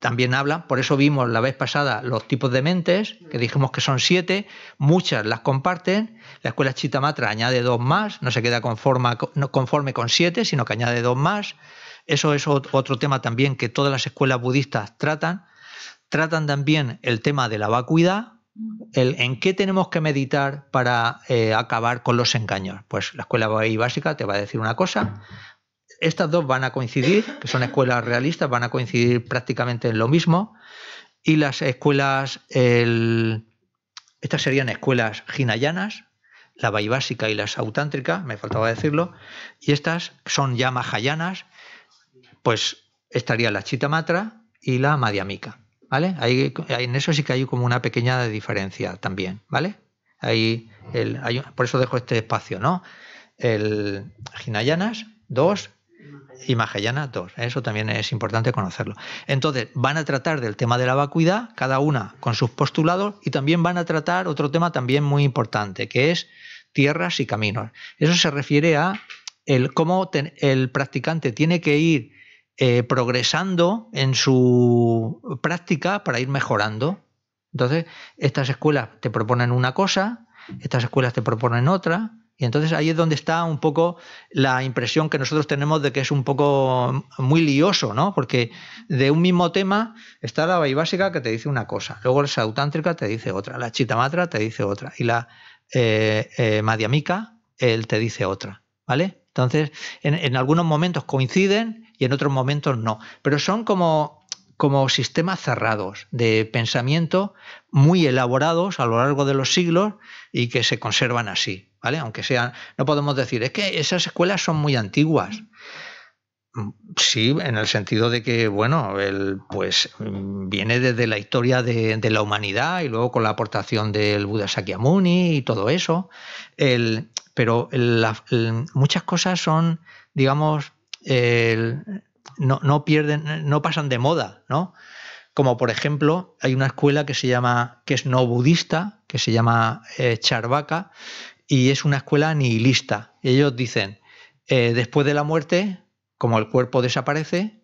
también hablan, por eso vimos la vez pasada los tipos de mentes, que dijimos que son siete, muchas las comparten, la escuela Chitamatra añade dos más, no se queda conforme con siete, sino que añade dos más, eso es otro tema también que todas las escuelas budistas tratan, tratan también el tema de la vacuidad, el en qué tenemos que meditar para eh, acabar con los engaños. Pues la escuela básica te va a decir una cosa. Estas dos van a coincidir, que son escuelas realistas, van a coincidir prácticamente en lo mismo. Y las escuelas, estas serían escuelas jinayanas, la básica y la sautántrica, me faltaba decirlo. Y estas son ya mahayanas, pues estaría la chitamatra y la madhyamika. ¿vale? Ahí, en eso sí que hay como una pequeña diferencia también, ¿vale? Ahí hay, por eso dejo este espacio, ¿no? El Hinayanas 2 y Magellanas 2. Eso también es importante conocerlo. Entonces, van a tratar del tema de la vacuidad, cada una con sus postulados, y también van a tratar otro tema también muy importante, que es tierras y caminos. Eso se refiere a el cómo el practicante tiene que ir eh, progresando en su práctica para ir mejorando. Entonces, estas escuelas te proponen una cosa, estas escuelas te proponen otra, y entonces ahí es donde está un poco la impresión que nosotros tenemos de que es un poco muy lioso, ¿no? Porque de un mismo tema está la Básica que te dice una cosa, luego la sautántrica te dice otra, la chitamatra te dice otra, y la eh, eh él te dice otra, ¿vale? Entonces, en, en algunos momentos coinciden y en otros momentos no. Pero son como, como sistemas cerrados de pensamiento muy elaborados a lo largo de los siglos y que se conservan así, ¿vale? Aunque sean, no podemos decir, es que esas escuelas son muy antiguas. Sí, en el sentido de que, bueno, pues viene desde la historia de, la humanidad y luego con la aportación del Buda Sakyamuni y todo eso. pero muchas cosas son, digamos, no, pierden, no pasan de moda, ¿no? Como por ejemplo, hay una escuela que se llama, que es no budista, que se llama eh, Charvaka, y es una escuela nihilista. Ellos dicen, eh, después de la muerte, como el cuerpo desaparece,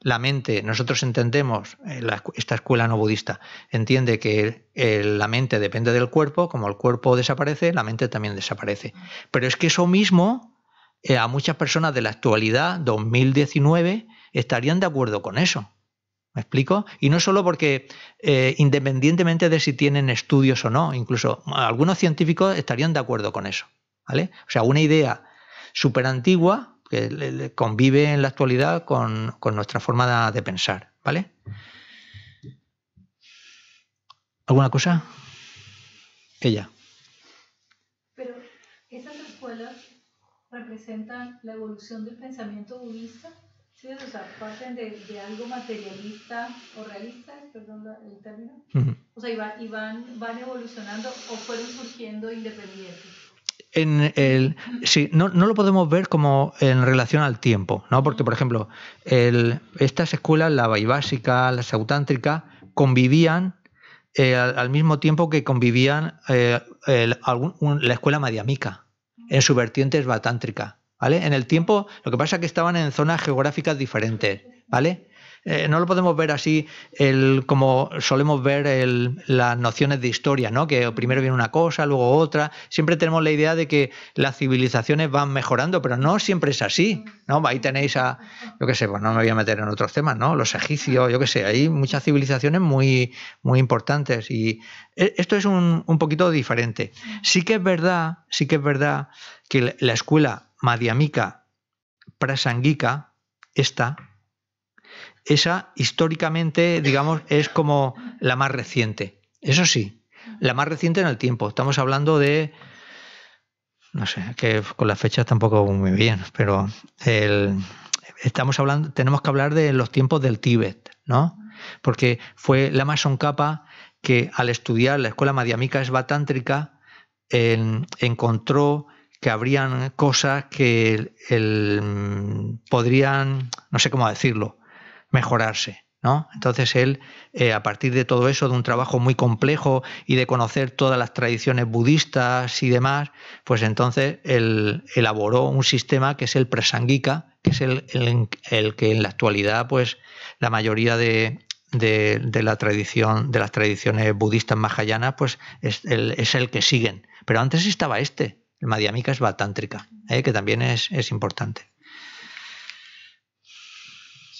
la mente, nosotros entendemos, eh, esta escuela no budista entiende que la mente depende del cuerpo, como el cuerpo desaparece, la mente también desaparece. Pero es que eso mismo eh, a muchas personas de la actualidad, 2019, estarían de acuerdo con eso. ¿Me explico? Y no solo porque, eh, independientemente de si tienen estudios o no, incluso algunos científicos estarían de acuerdo con eso. ¿vale? O sea, una idea súper antigua que convive en la actualidad con, con nuestra forma de pensar. ¿Vale? ¿Alguna cosa? Ella. representan la evolución del pensamiento budista, ¿sí? o sea, parten de, algo materialista o realista, perdón el término, o sea, y, van, evolucionando o fueron surgiendo independientes en el sí, no, no, lo podemos ver como en relación al tiempo, ¿no? Porque, por ejemplo, el, estas escuelas, la vaivásica, la sautántrica, convivían eh, al, mismo tiempo que convivían eh, la escuela madiamica en su vertiente esbatántrica, ¿vale? En el tiempo, lo que pasa es que estaban en zonas geográficas diferentes, ¿vale? Eh, no lo podemos ver así como solemos ver las nociones de historia, ¿no? que primero viene una cosa, luego otra. Siempre tenemos la idea de que las civilizaciones van mejorando, pero no siempre es así. ¿no? Ahí tenéis a, yo qué sé, pues no me voy a meter en otros temas, ¿no? los egipcios, yo qué sé, hay muchas civilizaciones muy, muy importantes y e, esto es un, poquito diferente. Sí que es verdad, sí que es verdad que la escuela madiamica prasanguica está esa históricamente, digamos, es como la más reciente. Eso sí, la más reciente en el tiempo. Estamos hablando de, no sé, que con las fechas tampoco muy bien, pero estamos hablando, tenemos que hablar de los tiempos del Tíbet, ¿no? Porque fue la Capa que al estudiar la escuela madhyamika esvatántrica encontró que habrían cosas que el, podrían, no sé cómo decirlo, mejorarse. ¿No? Entonces él, eh, a partir de todo eso, de un trabajo muy complejo y de conocer todas las tradiciones budistas y demás, pues entonces él elaboró un sistema que es el Prasangika, que es el, el, que en la actualidad, pues la mayoría de, la tradición, de las tradiciones budistas mahayanas, pues es el, es el que siguen. Pero antes estaba este, el Madhyamika es ¿eh? que también es, es importante.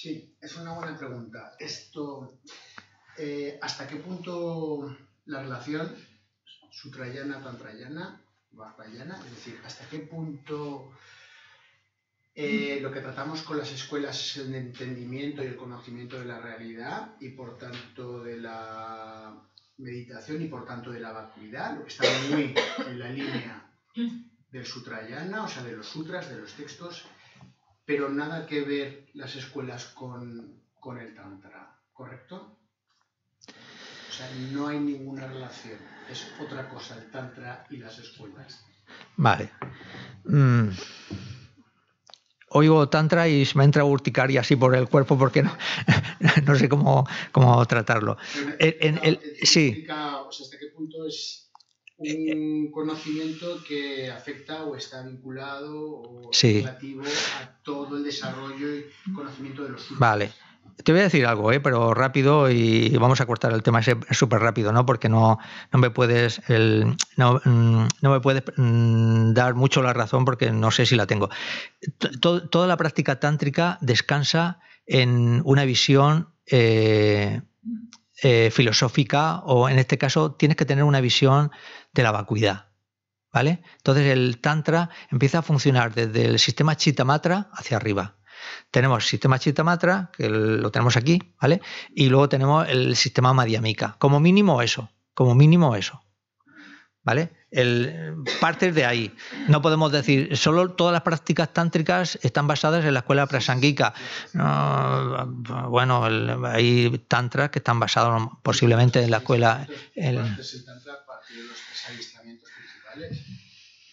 Sí, es una buena pregunta. Esto, eh, ¿hasta qué punto la relación sutrayana, tantrayana, vajrayana Es decir, ¿hasta qué punto eh, lo que tratamos con las escuelas es el entendimiento y el conocimiento de la realidad y por tanto de la meditación y por tanto de la vacuidad, lo que está muy en la línea del sutrayana, o sea, de los sutras, de los textos pero nada que ver las escuelas con, el Tantra, ¿correcto? O sea, no hay ninguna relación, es otra cosa el Tantra y las escuelas. Vale. Mm. Oigo tantra y me entra urticaria así por el cuerpo porque no, no sé cómo, tratarlo. sí. ¿Hasta qué punto es un conocimiento que afecta o está vinculado o relativo a todo el desarrollo y conocimiento de los Vale. Te voy a decir algo, eh, pero rápido y vamos a cortar el tema súper rápido, ¿no? Porque no, me puedes no, me puedes mm, mm, dar mucho la razón porque no sé si la tengo. toda la práctica tántrica descansa en una visión eh, eh, filosófica o en este caso tienes que tener una visión de la vacuidad. ¿Vale? Entonces el Tantra empieza a funcionar desde el sistema Chitamatra hacia arriba. Tenemos el sistema Chitamatra, que lo tenemos aquí, ¿vale? Y luego tenemos el sistema Madhyamika. Como mínimo eso, como mínimo eso. ¿Vale? El, partes de ahí. No podemos decir, solo todas las prácticas tántricas están basadas en la escuela prasangika. bueno, hay tantras que están basados posiblemente en la escuela de los tres principales.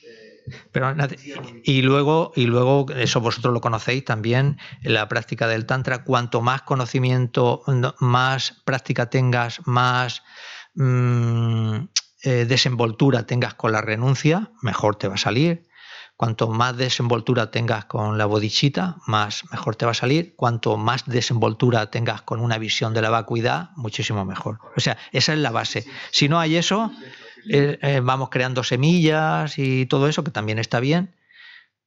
Eh, Pero, y luego, y luego, eso vosotros lo conocéis también, la práctica del Tantra, cuanto más conocimiento, más práctica tengas, más mm, eh, desenvoltura tengas con la renuncia, mejor te va a salir. Cuanto más desenvoltura tengas con la bodichita, más mejor te va a salir. Cuanto más desenvoltura tengas con una visión de la vacuidad, muchísimo mejor. O sea, esa es la base. Si no hay eso, eh, eh, vamos creando semillas y todo eso, que también está bien,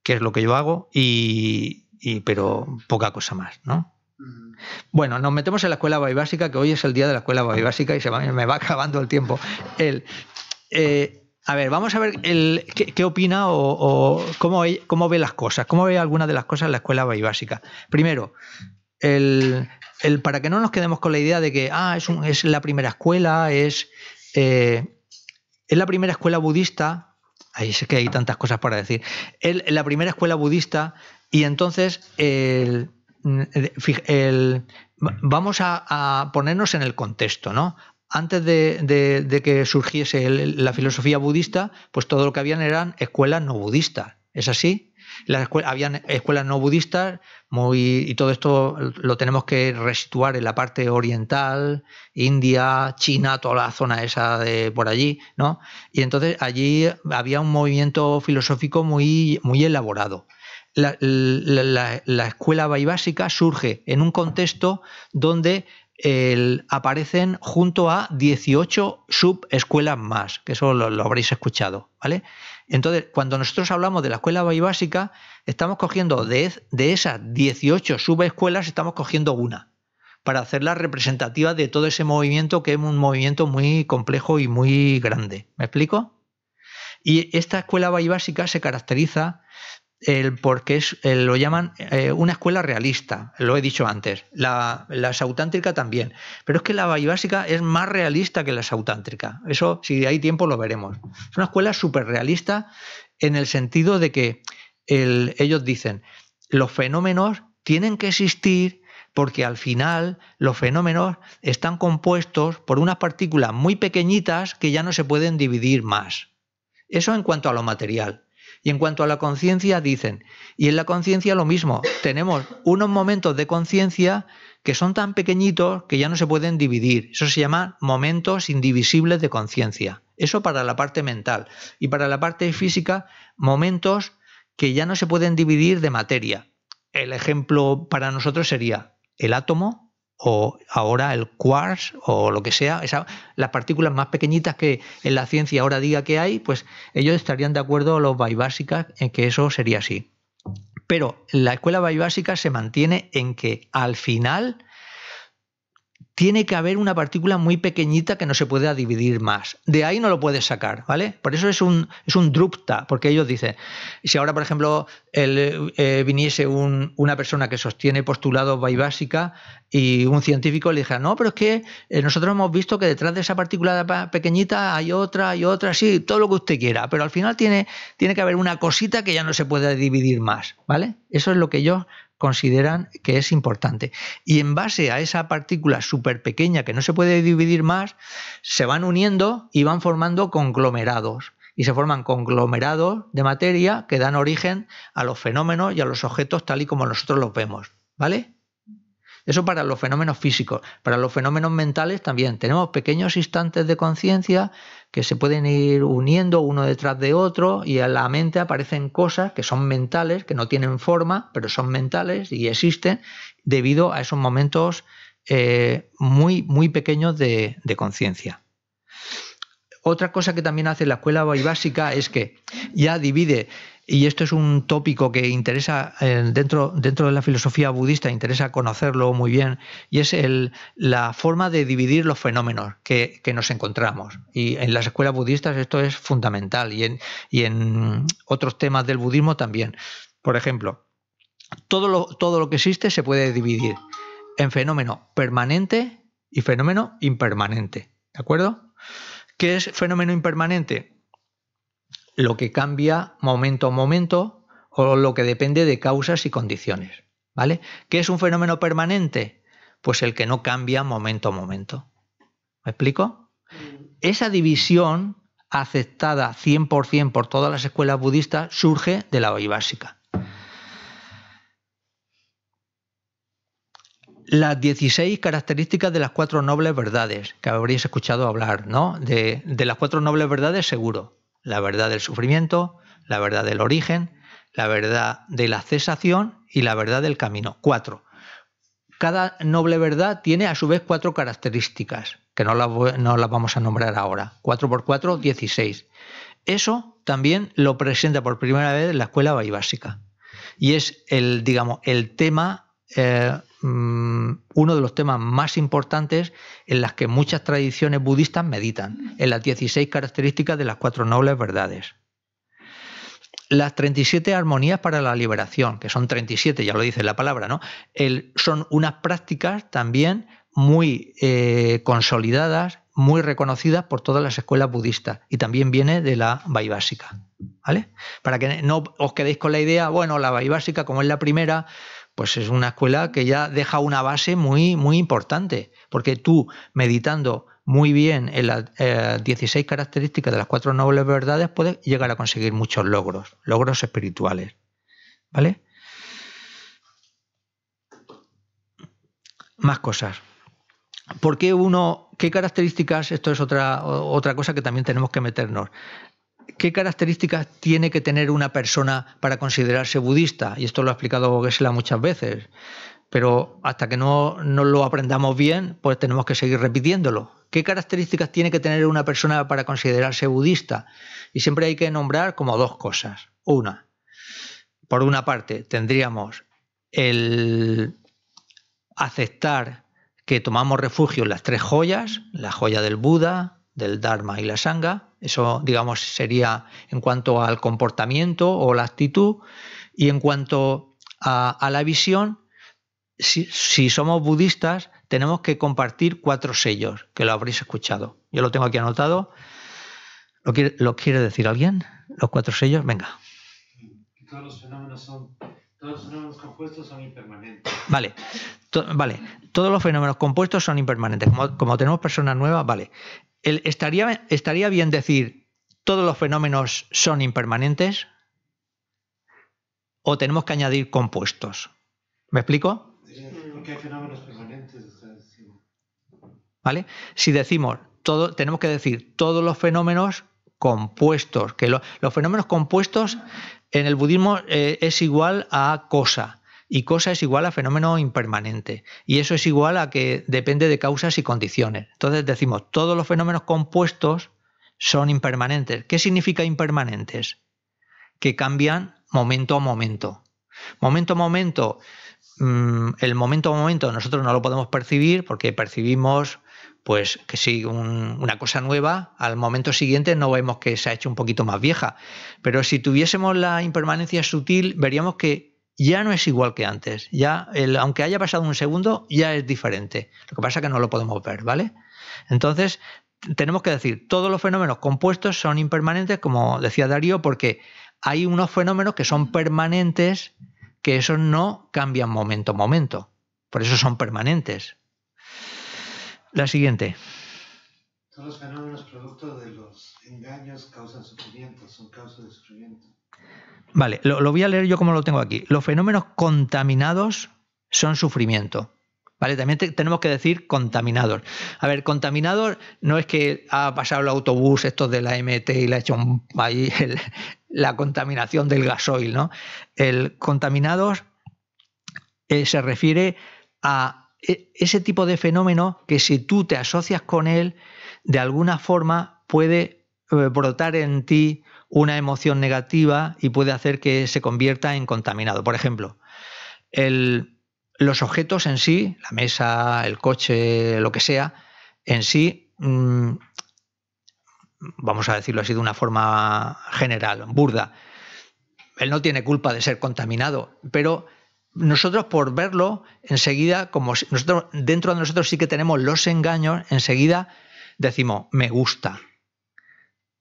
que es lo que yo hago, y, pero poca cosa más, ¿no? Bueno, nos metemos en la escuela básica, que hoy es el día de la escuela básica y se me va acabando el tiempo. El, eh, a ver, vamos a ver qué, opina o, cómo, ve las cosas, cómo ve algunas de las cosas en la escuela básica. Primero, el, para que no nos quedemos con la idea de que ah, es, la primera escuela, es es la primera escuela budista, ahí sé que hay tantas cosas para decir, es la primera escuela budista y entonces vamos a, ponernos en el contexto, ¿no? antes de, que surgiese la filosofía budista, pues todo lo que habían eran escuelas no budistas. ¿Es así? Las escuelas, habían escuelas no budistas muy, y todo esto lo tenemos que resituar en la parte oriental, India, China, toda la zona esa de por allí, ¿no? Y entonces allí había un movimiento filosófico muy, muy elaborado. La, escuela baibásica surge en un contexto donde aparecen junto a 18 subescuelas más, que eso lo, habréis escuchado, ¿vale? Entonces, cuando nosotros hablamos de la escuela básica, estamos cogiendo de, esas 18 subescuelas, estamos cogiendo una para hacerla representativa de todo ese movimiento que es un movimiento muy complejo y muy grande. ¿Me explico? Y esta escuela básica se caracteriza porque es, eh, lo llaman eh, una escuela realista, lo he dicho antes, la, la también, pero es que la básica es más realista que la sautántrica, eso si hay tiempo lo veremos. Es una escuela súper realista en el sentido de que ellos dicen, los fenómenos tienen que existir porque al final los fenómenos están compuestos por unas partículas muy pequeñitas que ya no se pueden dividir más. Eso en cuanto a lo material. Y en cuanto a la conciencia, dicen, y en la conciencia lo mismo, tenemos unos momentos de conciencia que son tan pequeñitos que ya no se pueden dividir. Eso se llama momentos indivisibles de conciencia. Eso para la parte mental. Y para la parte física, momentos que ya no se pueden dividir de materia. El ejemplo para nosotros sería el átomo o ahora el quartz o lo que sea, esa, las partículas más pequeñitas que en la ciencia ahora diga que hay, pues ellos estarían de acuerdo los básicas en que eso sería así. Pero la escuela básica se mantiene en que al final tiene que haber una partícula muy pequeñita que no se pueda dividir más. De ahí no lo puedes sacar, ¿vale? Por eso es un, es un drupta, porque ellos dicen, si ahora, por ejemplo, eh, viniese una persona que sostiene postulados básica y un científico le dijera, no, pero es que eh, nosotros hemos visto que detrás de esa partícula pequeñita hay otra, hay otra, sí, todo lo que usted quiera, pero al final tiene, tiene que haber una cosita que ya no se puede dividir más, ¿vale? Eso es lo que yo consideran que es importante. Y en base a esa partícula súper pequeña que no se puede dividir más, se van uniendo y van formando conglomerados. Y se forman conglomerados de materia que dan origen a los fenómenos y a los objetos tal y como nosotros los vemos. ¿Vale? Eso para los fenómenos físicos. Para los fenómenos mentales también. Tenemos pequeños instantes de conciencia que se pueden ir uniendo uno detrás de otro y a la mente aparecen cosas que son mentales, que no tienen forma, pero son mentales y existen debido a esos momentos eh, muy, muy pequeños de, de conciencia. Otra cosa que también hace la escuela básica es que ya divide y esto es un tópico que interesa eh, dentro, dentro de la filosofía budista, interesa conocerlo muy bien, y es el, la forma de dividir los fenómenos que, nos encontramos. Y en las escuelas budistas esto es fundamental, y en, y en otros temas del budismo también. Por ejemplo, todo lo, todo lo que existe se puede dividir en fenómeno permanente y fenómeno impermanente. ¿De acuerdo? ¿Qué es fenómeno impermanente? lo que cambia momento a momento o lo que depende de causas y condiciones. ¿Vale? ¿Qué es un fenómeno permanente? Pues el que no cambia momento a momento. ¿Me explico? Mm. Esa división aceptada 100% por todas las escuelas budistas surge de la básica. Las 16 características de las cuatro nobles verdades, que habréis escuchado hablar, ¿no? de las cuatro nobles verdades seguro la verdad del sufrimiento, la verdad del origen, la verdad de la cesación y la verdad del camino. Cuatro. Cada noble verdad tiene a su vez cuatro características, que no las, vamos a nombrar ahora. Cuatro por cuatro, dieciséis. Eso también lo presenta por primera vez la escuela baibásica. Y es el, digamos, el tema eh, Mm, uno de los temas más importantes en las que muchas tradiciones budistas meditan, en las 16 características de las cuatro nobles verdades. Las 37 armonías para la liberación, que son 37, ya lo dice la palabra, ¿no? son unas prácticas también muy eh, consolidadas, muy reconocidas por todas las escuelas budistas y también viene de la Baibásica. ¿vale? Para que no os quedéis con la idea, bueno, la vaibásica como es la primera, pues es una escuela que ya deja una base muy, muy importante, porque tú meditando muy bien en las 16 eh, características de las cuatro nobles verdades puedes llegar a conseguir muchos logros, logros espirituales. ¿Vale? Más cosas. ¿Por qué uno, qué características, esto es otra, otra cosa que también tenemos que meternos, ¿qué características tiene que tener una persona para considerarse budista? Y esto lo ha explicado Gesela muchas veces, pero hasta que no, no lo aprendamos bien, pues tenemos que seguir repitiéndolo. ¿Qué características tiene que tener una persona para considerarse budista? Y siempre hay que nombrar como dos cosas. Una, por una parte, tendríamos el aceptar que tomamos refugio en las tres joyas, la joya del Buda, del Dharma y la Sangha, eso, digamos, sería en cuanto al comportamiento o la actitud. Y en cuanto a, la visión, si, somos budistas, tenemos que compartir cuatro sellos, que lo habréis escuchado. Yo lo tengo aquí anotado. ¿Lo quiere, lo quiere decir alguien? Los cuatro sellos, venga. Todos los fenómenos compuestos son impermanentes. Vale, vale. todos los fenómenos compuestos son impermanentes. Como, como, tenemos personas nuevas, vale estaría, ¿estaría bien decir todos los fenómenos son impermanentes? ¿O tenemos que añadir compuestos? ¿Me explico? Porque hay fenómenos permanentes, ¿Vale? Si decimos, todo, tenemos que decir todos los fenómenos compuestos, que los fenómenos compuestos en el budismo eh, es igual a cosa. Y cosa es igual a fenómeno impermanente. Y eso es igual a que depende de causas y condiciones. Entonces decimos, todos los fenómenos compuestos son impermanentes. ¿Qué significa impermanentes? Que cambian momento a momento. Momento a momento, mm, el momento a momento nosotros no lo podemos percibir porque percibimos pues que si una cosa nueva, al momento siguiente no vemos que se ha hecho un poquito más vieja. Pero si tuviésemos la impermanencia sutil, veríamos que ya no es igual que antes. Ya aunque haya pasado un segundo, ya es diferente. Lo que pasa es que no lo podemos ver, ¿vale? Entonces, tenemos que decir, todos los fenómenos compuestos son impermanentes, como decía Darío, porque hay unos fenómenos que son permanentes, que esos no cambian momento a momento. Por eso son permanentes. La siguiente. Todos los fenómenos producto de los engaños causan sufrimiento, son de sufrimiento. Vale, lo, voy a leer yo como lo tengo aquí. Los fenómenos contaminados son sufrimiento. ¿Vale? También tenemos que decir contaminados. A ver, contaminados no es que ha pasado el autobús estos de la MT y le ha hecho la contaminación del gasoil, ¿no? El contaminados eh, se refiere a e, ese tipo de fenómeno que si tú te asocias con él, de alguna forma puede eh, brotar en ti una emoción negativa y puede hacer que se convierta en contaminado. Por ejemplo, los objetos en sí, la mesa, el coche, lo que sea, en sí, mm, vamos a decirlo así de una forma general, burda, él no tiene culpa de ser contaminado, pero nosotros por verlo enseguida, como nosotros dentro de nosotros sí que tenemos los engaños, enseguida decimos, me gusta,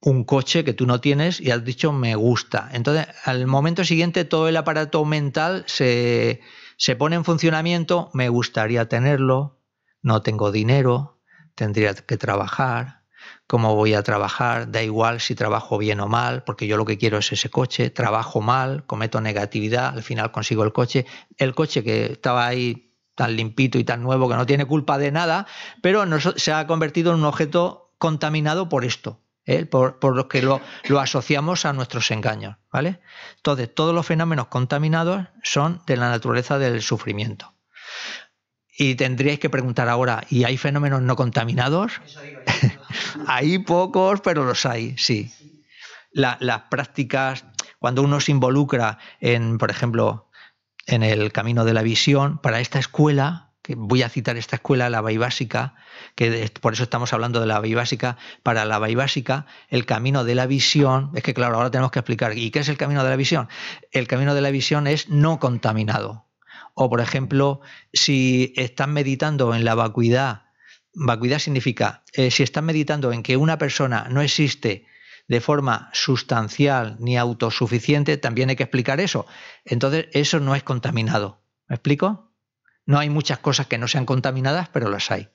un coche que tú no tienes y has dicho me gusta. Entonces, al momento siguiente todo el aparato mental se, se pone en funcionamiento, me gustaría tenerlo, no tengo dinero, tendría que trabajar, cómo voy a trabajar, da igual si trabajo bien o mal, porque yo lo que quiero es ese coche, trabajo mal, cometo negatividad, al final consigo el coche, el coche que estaba ahí tan limpito y tan nuevo que no tiene culpa de nada, pero se ha convertido en un objeto contaminado por esto, ¿eh? por, los que lo, asociamos a nuestros engaños. ¿vale? Entonces, todos los fenómenos contaminados son de la naturaleza del sufrimiento. Y tendríais que preguntar ahora, ¿y hay fenómenos no contaminados? hay pocos, pero los hay, sí. las prácticas, cuando uno se involucra en, por ejemplo, en el camino de la visión, para esta escuela voy a citar esta escuela, la básica que por eso estamos hablando de la básica para la básica el camino de la visión, es que claro, ahora tenemos que explicar, ¿y qué es el camino de la visión? El camino de la visión es no contaminado. O por ejemplo, si están meditando en la vacuidad, vacuidad significa, eh, si están meditando en que una persona no existe, de forma sustancial ni autosuficiente, también hay que explicar eso. Entonces, eso no es contaminado. ¿Me explico? No hay muchas cosas que no sean contaminadas, pero las hay.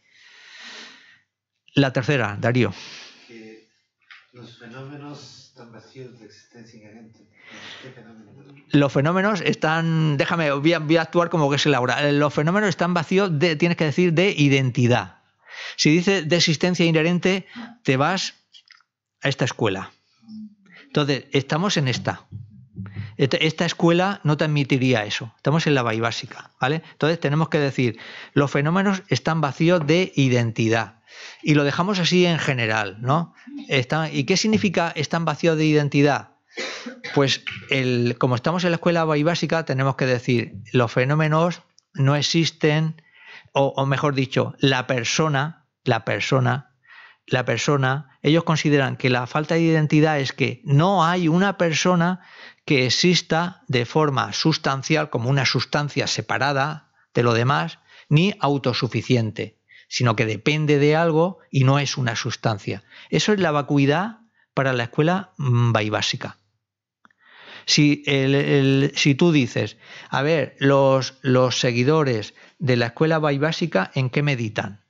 La tercera, Darío. los fenómenos están vacíos de existencia inherente. Los fenómenos están. Déjame, voy a, actuar como que es Laura. Los fenómenos están vacíos, tienes que decir, de identidad. Si dices de existencia inherente, te vas a esta escuela. Entonces, estamos en esta. Esta escuela no te admitiría eso. Estamos en la BAI básica, ¿vale? Entonces tenemos que decir, los fenómenos están vacíos de identidad. Y lo dejamos así en general, ¿no? ¿Y qué significa están vacíos de identidad? Pues como estamos en la escuela BAI básica, tenemos que decir, los fenómenos no existen, o, o mejor dicho, la persona, la persona la persona, ellos consideran que la falta de identidad es que no hay una persona que exista de forma sustancial como una sustancia separada de lo demás, ni autosuficiente, sino que depende de algo y no es una sustancia. Eso es la vacuidad para la escuela mm, básica. Si, si, tú dices, a ver, los, los seguidores de la escuela básica, ¿en qué meditan?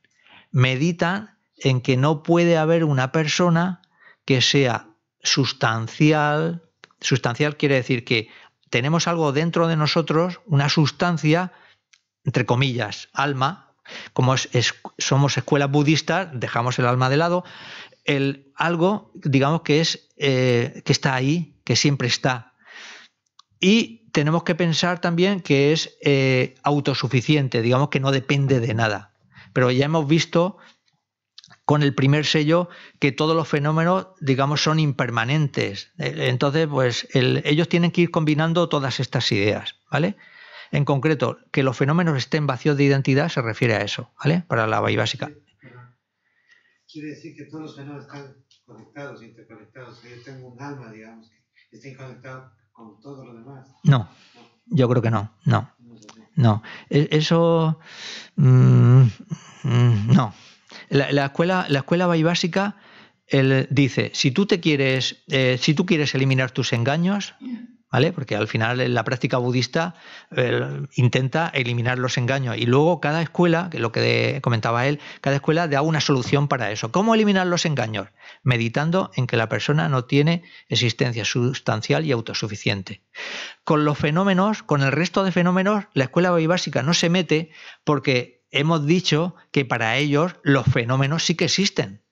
Meditan en que no puede haber una persona que sea sustancial, Sustancial quiere decir que tenemos algo dentro de nosotros, una sustancia, entre comillas, alma. Como somos escuelas budistas, dejamos el alma de lado. El, algo, digamos, que, es, eh, que está ahí, que siempre está. Y tenemos que pensar también que es eh, autosuficiente, digamos que no depende de nada. Pero ya hemos visto con el primer sello que todos los fenómenos, digamos, son impermanentes. Eh, entonces, pues ellos tienen que ir combinando todas estas ideas, ¿vale? En concreto, que los fenómenos estén vacíos de identidad se refiere a eso, ¿vale? Para la bahía básica. Quiere decir que todos los fenómenos están conectados, interconectados. Yo tengo un alma, digamos, que está conectado con todo lo demás. No, yo creo que no, no. No. E, eso. Mmm, no la, escuela, la básica él dice, si tú te quieres, eh, si tú quieres eliminar tus engaños, ¿vale? Porque al final la práctica budista intenta eliminar los engaños y luego cada escuela, que lo que comentaba él, cada escuela da una solución para eso. ¿Cómo eliminar los engaños? Meditando en que la persona no tiene existencia sustancial y autosuficiente. Con los fenómenos, con el resto de fenómenos, la escuela básica no se mete porque hemos dicho que para ellos los fenómenos sí que existen.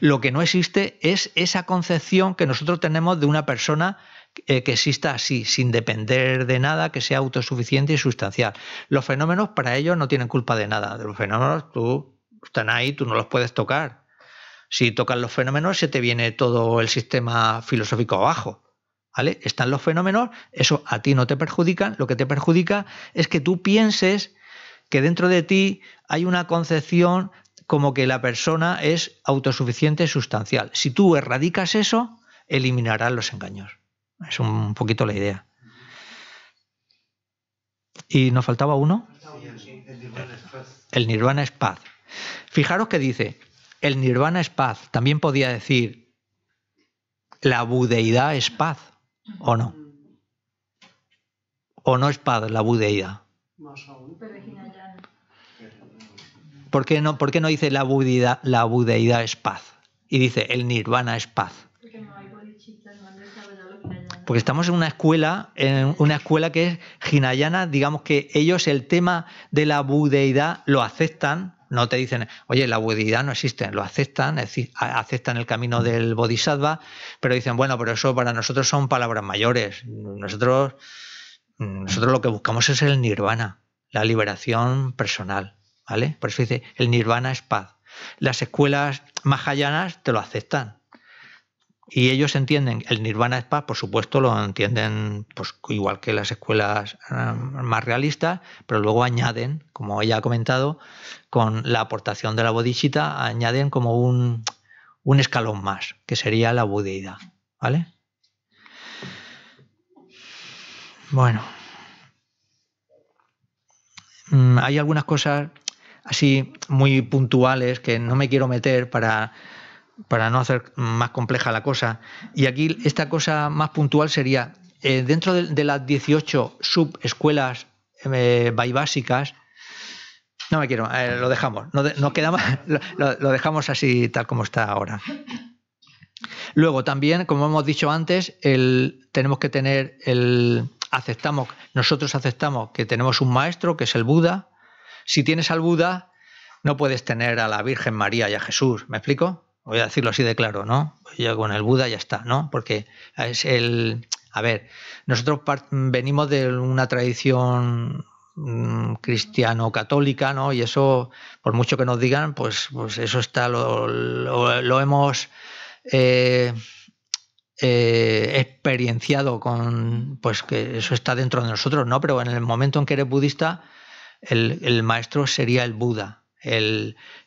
Lo que no existe es esa concepción que nosotros tenemos de una persona eh, que exista así, sin depender de nada, que sea autosuficiente y sustancial. Los fenómenos para ellos no tienen culpa de nada. De los fenómenos tú están ahí, tú no los puedes tocar. Si tocas los fenómenos se te viene todo el sistema filosófico abajo. ¿Vale? Están los fenómenos, eso a ti no te perjudica. lo que te perjudica es que tú pienses que dentro de ti hay una concepción como que la persona es autosuficiente sustancial. Si tú erradicas eso, eliminarás los engaños. Es un poquito la idea. ¿Y nos faltaba uno? El nirvana es paz. Fijaros que dice, el nirvana es paz. También podía decir, la budeidad es paz, ¿o no? ¿O no es paz la budeidad? ¿Por qué no, por no dice la budeidad, la es paz? Y dice el nirvana es paz. Porque estamos en una escuela, en una escuela que es hinayana, digamos que ellos el tema de la budeidad lo aceptan, no te dicen, oye, la budeidad no existe, lo aceptan, es decir, aceptan el camino del bodhisattva, pero dicen, bueno, pero eso para nosotros son palabras mayores. Nosotros, nosotros lo que buscamos es el nirvana, la liberación personal. Por eso dice, el nirvana es paz. Las escuelas mahayanas te lo aceptan. Y ellos entienden, el nirvana es paz, por supuesto, lo entienden pues, igual que las escuelas eh, más realistas, pero luego añaden, como ella ha comentado, con la aportación de la bodhisattva, añaden como un, escalón más, que sería la budeidad. ¿Vale? Bueno. Mm, hay algunas cosas así muy puntuales que no me quiero meter para, para no hacer más compleja la cosa. Y aquí esta cosa más puntual sería, eh, dentro de, las 18 subescuelas eh, básicas, no me quiero, eh, lo dejamos, no, queda lo, dejamos así tal como está ahora. Luego también, como hemos dicho antes, tenemos que tener el aceptamos, nosotros aceptamos que tenemos un maestro que es el Buda, si tienes al Buda, no puedes tener a la Virgen María y a Jesús, ¿me explico? Voy a decirlo así de claro, ¿no? Pues yo con el Buda ya está, ¿no? Porque es el... A ver, nosotros venimos de una tradición mm, cristiano-católica, ¿no? Y eso, por mucho que nos digan, pues, pues eso está, lo, hemos eh, eh, experienciado con, pues que eso está dentro de nosotros, ¿no? Pero en el momento en que eres budista, el, maestro sería el Buda,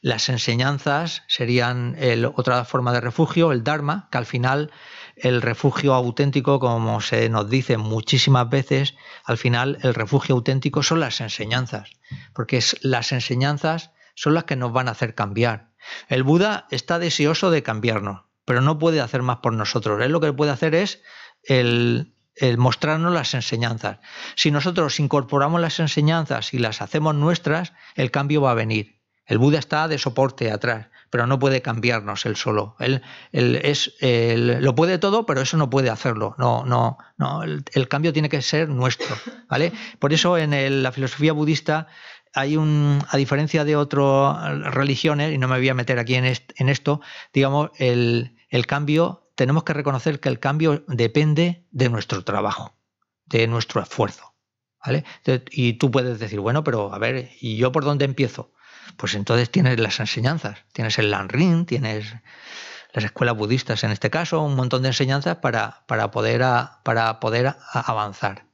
las enseñanzas serían otra forma de refugio, el Dharma, que al final el refugio auténtico, como se nos dice muchísimas veces, al final el refugio auténtico son las enseñanzas, porque es, las enseñanzas son las que nos van a hacer cambiar. El Buda está deseoso de cambiarnos, pero no puede hacer más por nosotros. Él lo que puede hacer es el el mostrarnos las enseñanzas. Si nosotros incorporamos las enseñanzas y las hacemos nuestras, el cambio va a venir. El Buda está de soporte atrás, pero no puede cambiarnos él solo. Él, es, lo puede todo, pero eso no puede hacerlo. No, no, no. El, cambio tiene que ser nuestro. ¿vale? Por eso en la filosofía budista hay un, a diferencia de otras religiones, y no me voy a meter aquí en, esto, digamos, el, el cambio tenemos que reconocer que el cambio depende de nuestro trabajo, de nuestro esfuerzo. ¿vale? Y tú puedes decir, bueno, pero a ver, ¿y yo por dónde empiezo? Pues entonces tienes las enseñanzas, tienes el Lanrin, tienes las escuelas budistas en este caso, un montón de enseñanzas para, poder, para poder avanzar.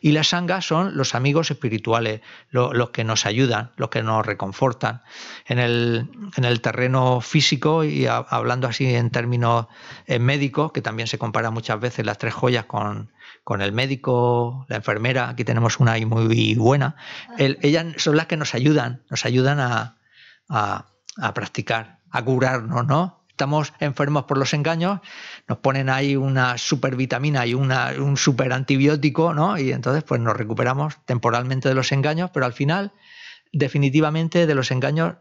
Y las sangas son los amigos espirituales, los que nos ayudan, los que nos reconfortan. En el, terreno físico, y hablando así en términos eh, médicos, que también se compara muchas veces las tres joyas con, el médico, la enfermera, aquí tenemos una muy buena, ah. ellas son las que nos ayudan, nos ayudan a, a practicar, a curarnos, ¿no? estamos enfermos por los engaños, nos ponen ahí una supervitamina y un superantibiótico ¿no? Y entonces pues nos recuperamos temporalmente de los engaños, pero al final definitivamente de los engaños,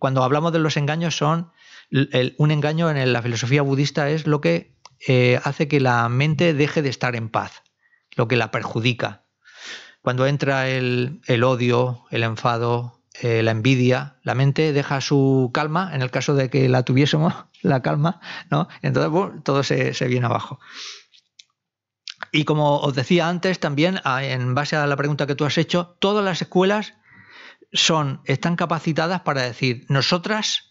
cuando hablamos de los engaños son un engaño en la filosofía budista es lo que eh, hace que la mente deje de estar en paz, lo que la perjudica. Cuando entra el, el odio, el enfado, eh, la envidia, la mente deja su calma, en el caso de que la tuviésemos, la calma, ¿no? Entonces, todo se, viene abajo. Y como os decía antes, también, ah, en base a la pregunta que tú has hecho, todas las escuelas son, están capacitadas para decir, nosotras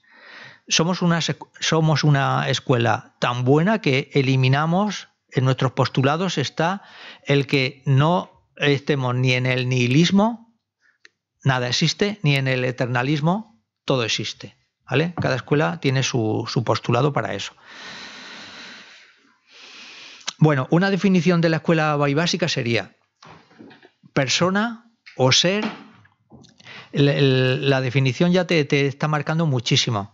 somos una, somos una escuela tan buena que eliminamos, en nuestros postulados está el que no estemos ni en el nihilismo, nada existe, ni en el eternalismo todo existe. ¿Vale? Cada escuela tiene su, postulado para eso. Bueno, una definición de la escuela básica sería persona o ser. La, definición ya te, te, está marcando muchísimo.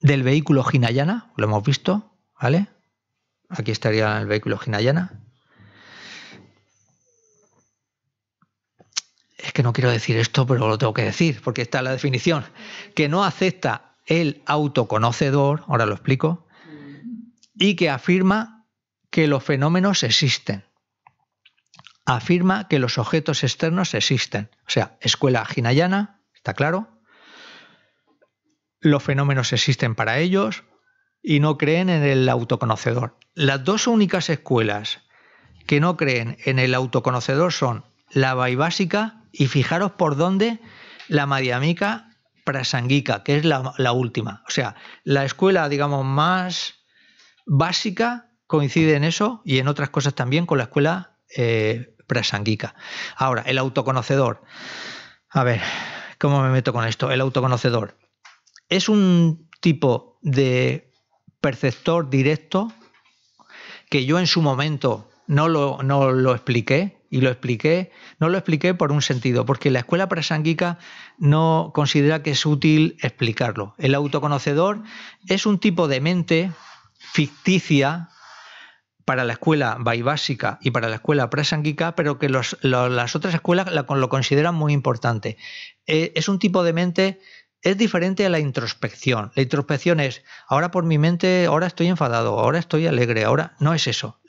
Del vehículo Hinayana, lo hemos visto, ¿vale? Aquí estaría el vehículo Hinayana. es que no quiero decir esto, pero lo tengo que decir, porque está la definición, que no acepta el autoconocedor, ahora lo explico, y que afirma que los fenómenos existen. Afirma que los objetos externos existen. O sea, escuela hinayana, está claro. Los fenómenos existen para ellos y no creen en el autoconocedor. Las dos únicas escuelas que no creen en el autoconocedor son la Básica. Y fijaros por dónde la Madiamica prasanguica, que es la, última. O sea, la escuela, digamos, más básica coincide en eso y en otras cosas también con la escuela eh, Ahora, el autoconocedor. A ver, ¿cómo me meto con esto? El autoconocedor. Es un tipo de perceptor directo que yo en su momento no lo, no lo expliqué, y lo expliqué, no lo expliqué por un sentido, porque la escuela prasanguica no considera que es útil explicarlo. El autoconocedor es un tipo de mente ficticia para la escuela vaibásica y para la escuela prasanguica, pero que las otras escuelas lo consideran muy importante. Eh, es un tipo de mente es diferente a la introspección. La introspección es, ahora por mi mente, ahora estoy enfadado, ahora estoy alegre, ahora no es eso.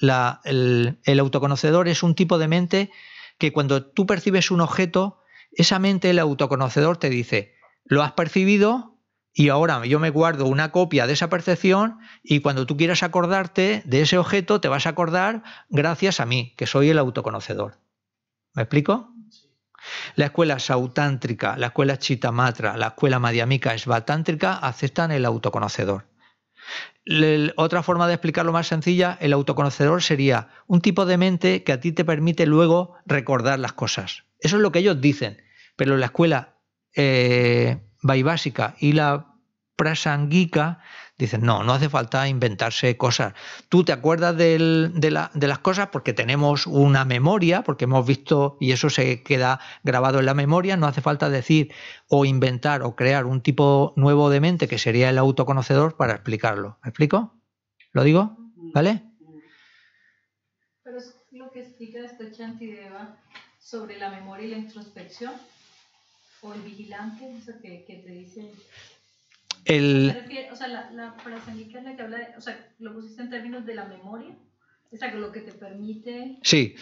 el, el, autoconocedor es un tipo de mente que cuando tú percibes un objeto, esa mente, el autoconocedor te dice, lo has percibido y ahora yo me guardo una copia de esa percepción y cuando tú quieras acordarte de ese objeto, te vas a acordar gracias a mí, que soy el autoconocedor. ¿Me explico? La escuela sautántrica, la escuela chitamatra, la escuela madhyamika esvatántrica aceptan el autoconocedor. otra forma de explicarlo más sencilla, el autoconocedor sería un tipo de mente que a ti te permite luego recordar las cosas. Eso es lo que ellos dicen, pero la escuela eh, y la prasangika Dicen, no, no hace falta inventarse cosas. Tú te acuerdas de, las cosas porque tenemos una memoria, porque hemos visto y eso se queda grabado en la memoria, no hace falta decir o inventar o crear un tipo nuevo de mente que sería el autoconocedor para explicarlo. ¿Me explico? ¿Lo digo? ¿Vale? Pero es lo que explica esta Chantideva sobre la memoria y la introspección, o el vigilante, eso que, que te dice lo pusiste en términos de la memoria. O sea, lo que te permite. Sí.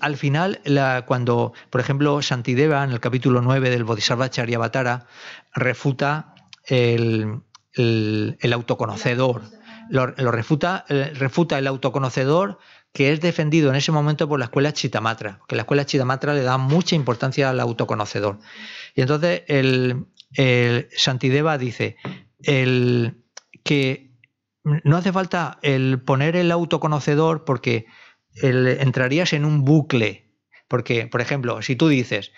al final, cuando, por ejemplo, Santideva, en el capítulo 9 del Bodhisattva Charyavatara, refuta el, autoconocedor. Lo, refuta, eh, refuta el autoconocedor que es defendido en ese momento por la escuela Chitamatra, que la escuela Chitamatra le da mucha importancia al autoconocedor. Y entonces el, el Santideva dice el, que no hace falta el poner el autoconocedor porque entrarías en un bucle. Porque, por ejemplo, si tú dices,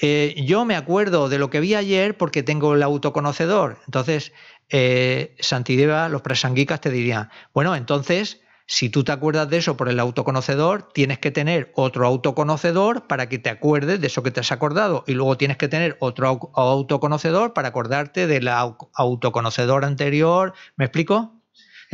eh, yo me acuerdo de lo que vi ayer porque tengo el autoconocedor, entonces eh, Santideva, los presanguicas te dirían, bueno, entonces si tú te acuerdas de eso por el autoconocedor, tienes que tener otro autoconocedor para que te acuerdes de eso que te has acordado. Y luego tienes que tener otro autoconocedor para acordarte del autoconocedor anterior. ¿Me explico?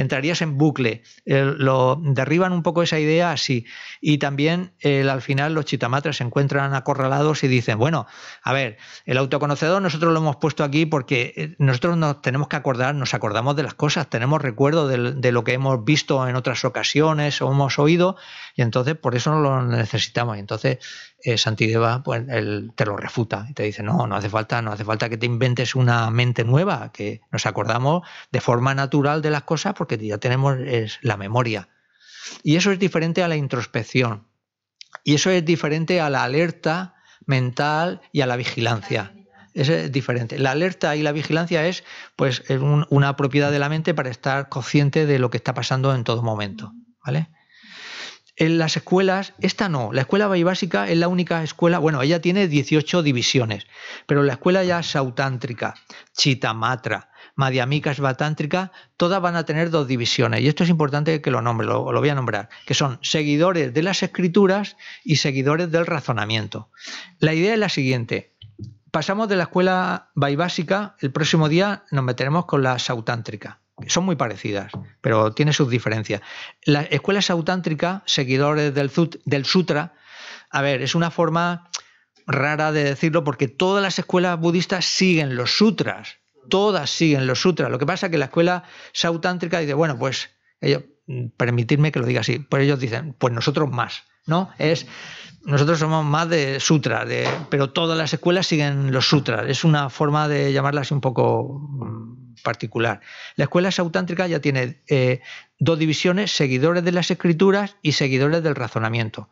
entrarías en bucle. lo, derriban un poco esa idea así. Y también al final los chitamatras se encuentran acorralados y dicen, bueno, a ver, el autoconocedor nosotros lo hemos puesto aquí porque eh, nosotros nos tenemos que acordar, nos acordamos de las cosas, tenemos recuerdo de, lo que hemos visto en otras ocasiones o hemos oído y entonces por eso no lo necesitamos. entonces eh, Santideva pues, él te lo refuta y te dice, no, no hace falta, no hace falta que te inventes una mente nueva, que nos acordamos de forma natural de las cosas porque ya tenemos la memoria. Y eso es diferente a la introspección. Y eso es diferente a la alerta mental y a la vigilancia. es diferente. La alerta y la vigilancia es pues una propiedad de la mente para estar consciente de lo que está pasando en todo momento, ¿vale? en las escuelas, esta no, la escuela vaibásica es la única escuela, bueno, ella tiene 18 divisiones, pero la escuela ya sautántrica, chitamatra, madhyamika batántrica, todas van a tener dos divisiones, y esto es importante que lo nombre, lo, lo voy a nombrar, que son seguidores de las escrituras y seguidores del razonamiento. La idea es la siguiente, pasamos de la escuela vaibásica, el próximo día nos meteremos con la sautántrica son muy parecidas, pero tiene sus diferencias. La escuela sautántrica, seguidores del, Sutra, a ver, es una forma rara de decirlo porque todas las escuelas budistas siguen los sutras, todas siguen los sutras. Lo que pasa es que la escuela sautántrica dice, bueno, pues ellos, permitidme que lo diga así, pues ellos dicen, pues nosotros más, ¿no? Es nosotros somos más de Sutra, de, pero todas las escuelas siguen los sutras. Es una forma de llamarlas un poco mm, particular. La escuela sautántrica ya tiene eh, dos divisiones, seguidores de las escrituras y seguidores del razonamiento.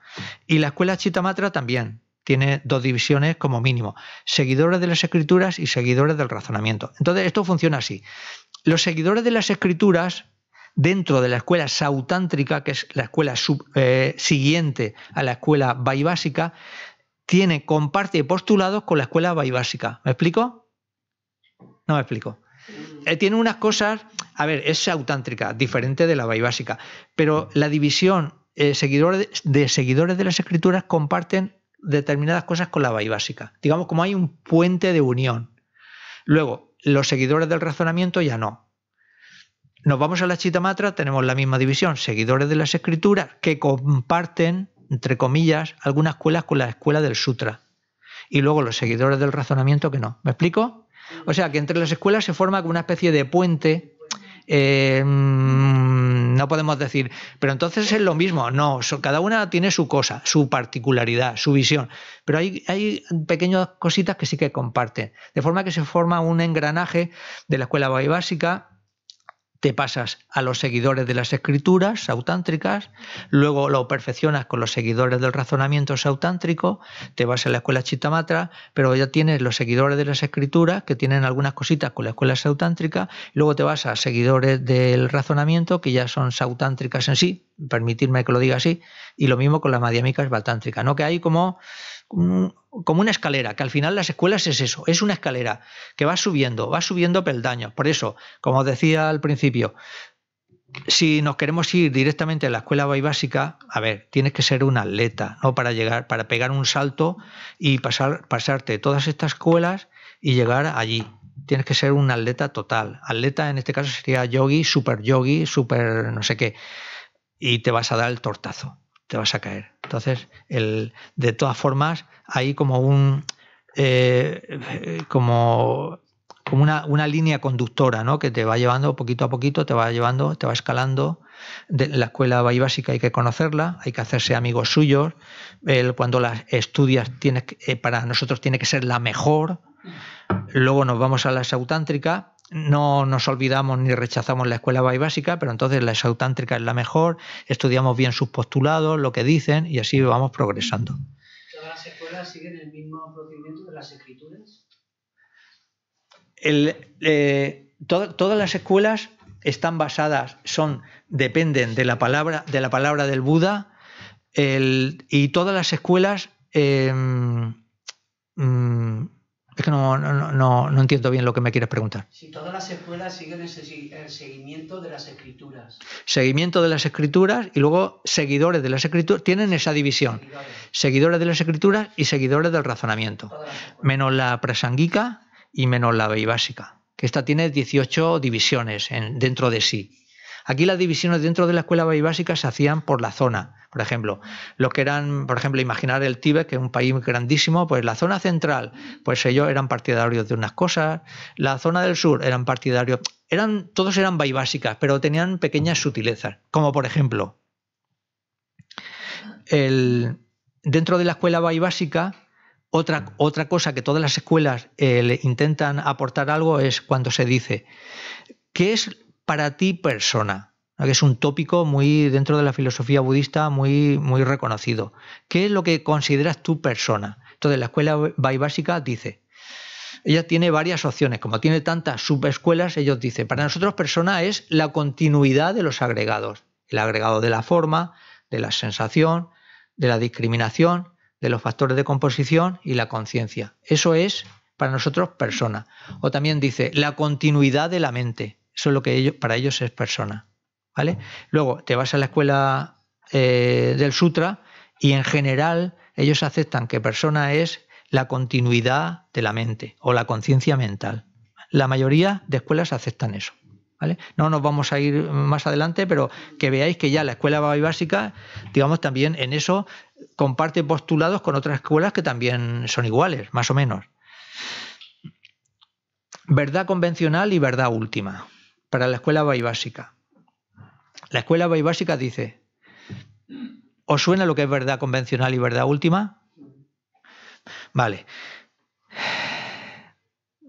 Y la escuela chitamatra también tiene dos divisiones como mínimo, seguidores de las escrituras y seguidores del razonamiento. Entonces, esto funciona así. Los seguidores de las escrituras dentro de la escuela sautántrica, que es la escuela eh, siguiente a la escuela vaibásica, tiene, comparte postulados con la escuela vaibásica. ¿Me explico? No me explico. Eh, tiene unas cosas, a ver, es autántrica, diferente de la básica pero la división eh, seguidores de seguidores de las escrituras comparten determinadas cosas con la básica Digamos como hay un puente de unión. Luego, los seguidores del razonamiento ya no. Nos vamos a la Chitamatra, tenemos la misma división, seguidores de las escrituras que comparten, entre comillas, algunas escuelas con la escuela del Sutra. Y luego los seguidores del razonamiento que no. ¿Me explico? O sea, que entre las escuelas se forma como una especie de puente eh, mm, no podemos decir, pero entonces es lo mismo, no, cada una tiene su cosa, su particularidad, su visión, pero hay, hay pequeñas cositas que sí que comparten, de forma que se forma un engranaje de la escuela básica te pasas a los seguidores de las escrituras sautántricas, luego lo perfeccionas con los seguidores del razonamiento sautántrico, te vas a la escuela chitamatra, pero ya tienes los seguidores de las escrituras que tienen algunas cositas con la escuela sautántrica, luego te vas a seguidores del razonamiento que ya son sautántricas en sí, permitirme que lo diga así, y lo mismo con la madiamicas esbaltántrica, ¿no? Que hay como como una escalera, que al final las escuelas es eso, es una escalera que va subiendo, va subiendo peldaños. Por eso, como os decía al principio, si nos queremos ir directamente a la escuela básica, a ver, tienes que ser un atleta, ¿no? Para llegar, para pegar un salto y pasar, pasarte todas estas escuelas y llegar allí. Tienes que ser un atleta total. Atleta en este caso sería yogi, super yogi, super no sé qué. Y te vas a dar el tortazo te vas a caer. Entonces, el, de todas formas, hay como un eh, como, como una, línea conductora, ¿no? Que te va llevando poquito a poquito, te va llevando, te va escalando. De, la escuela Bahía Básica hay que conocerla, hay que hacerse amigos suyos. cuando las estudias, tiene eh, para nosotros tiene que ser la mejor. Luego nos vamos a la sautántrica no nos olvidamos ni rechazamos la escuela básica, pero entonces la exautántrica es la mejor, estudiamos bien sus postulados, lo que dicen y así vamos progresando. ¿Todas las escuelas siguen el mismo procedimiento de las escrituras? Eh, todas las escuelas están basadas, son, dependen de la palabra, de la palabra del Buda, y todas las escuelas eh, es que no, entiendo bien lo que me quieres preguntar. Si todas las escuelas siguen el, seguimiento de las escrituras. Seguimiento de las escrituras y luego seguidores de las escrituras. Tienen esa división. Seguidores, de las escrituras y seguidores del razonamiento. menos la presanguica y menos la veibásica. Que esta tiene 18 divisiones dentro de sí. Aquí las divisiones dentro de la escuela básica se hacían por la zona. Por ejemplo, los que eran, por ejemplo, imaginar el Tíbet, que es un país grandísimo, pues la zona central, pues ellos eran partidarios de unas cosas, la zona del sur eran partidarios, eran, todos eran básicas, pero tenían pequeñas sutilezas, como por ejemplo, dentro de la escuela básica, otra, otra cosa que todas las escuelas eh, le intentan aportar algo es cuando se dice, ¿qué es para ti persona, que es un tópico muy dentro de la filosofía budista muy, muy reconocido. ¿Qué es lo que consideras tú, persona? Entonces la escuela básica dice, ella tiene varias opciones, como tiene tantas subescuelas, ellos dicen, para nosotros persona es la continuidad de los agregados, el agregado de la forma, de la sensación, de la discriminación, de los factores de composición y la conciencia. Eso es para nosotros persona. O también dice la continuidad de la mente. Eso es lo que para ellos es persona. ¿vale? Luego te vas a la escuela eh, del Sutra y en general ellos aceptan que persona es la continuidad de la mente o la conciencia mental. La mayoría de escuelas aceptan eso. ¿Vale? No nos vamos a ir más adelante, pero que veáis que ya la escuela básica, digamos, también en eso comparte postulados con otras escuelas que también son iguales, más o menos. Verdad convencional y verdad última para la escuela básica La escuela básica dice, ¿os suena lo que es verdad convencional y verdad última? Vale.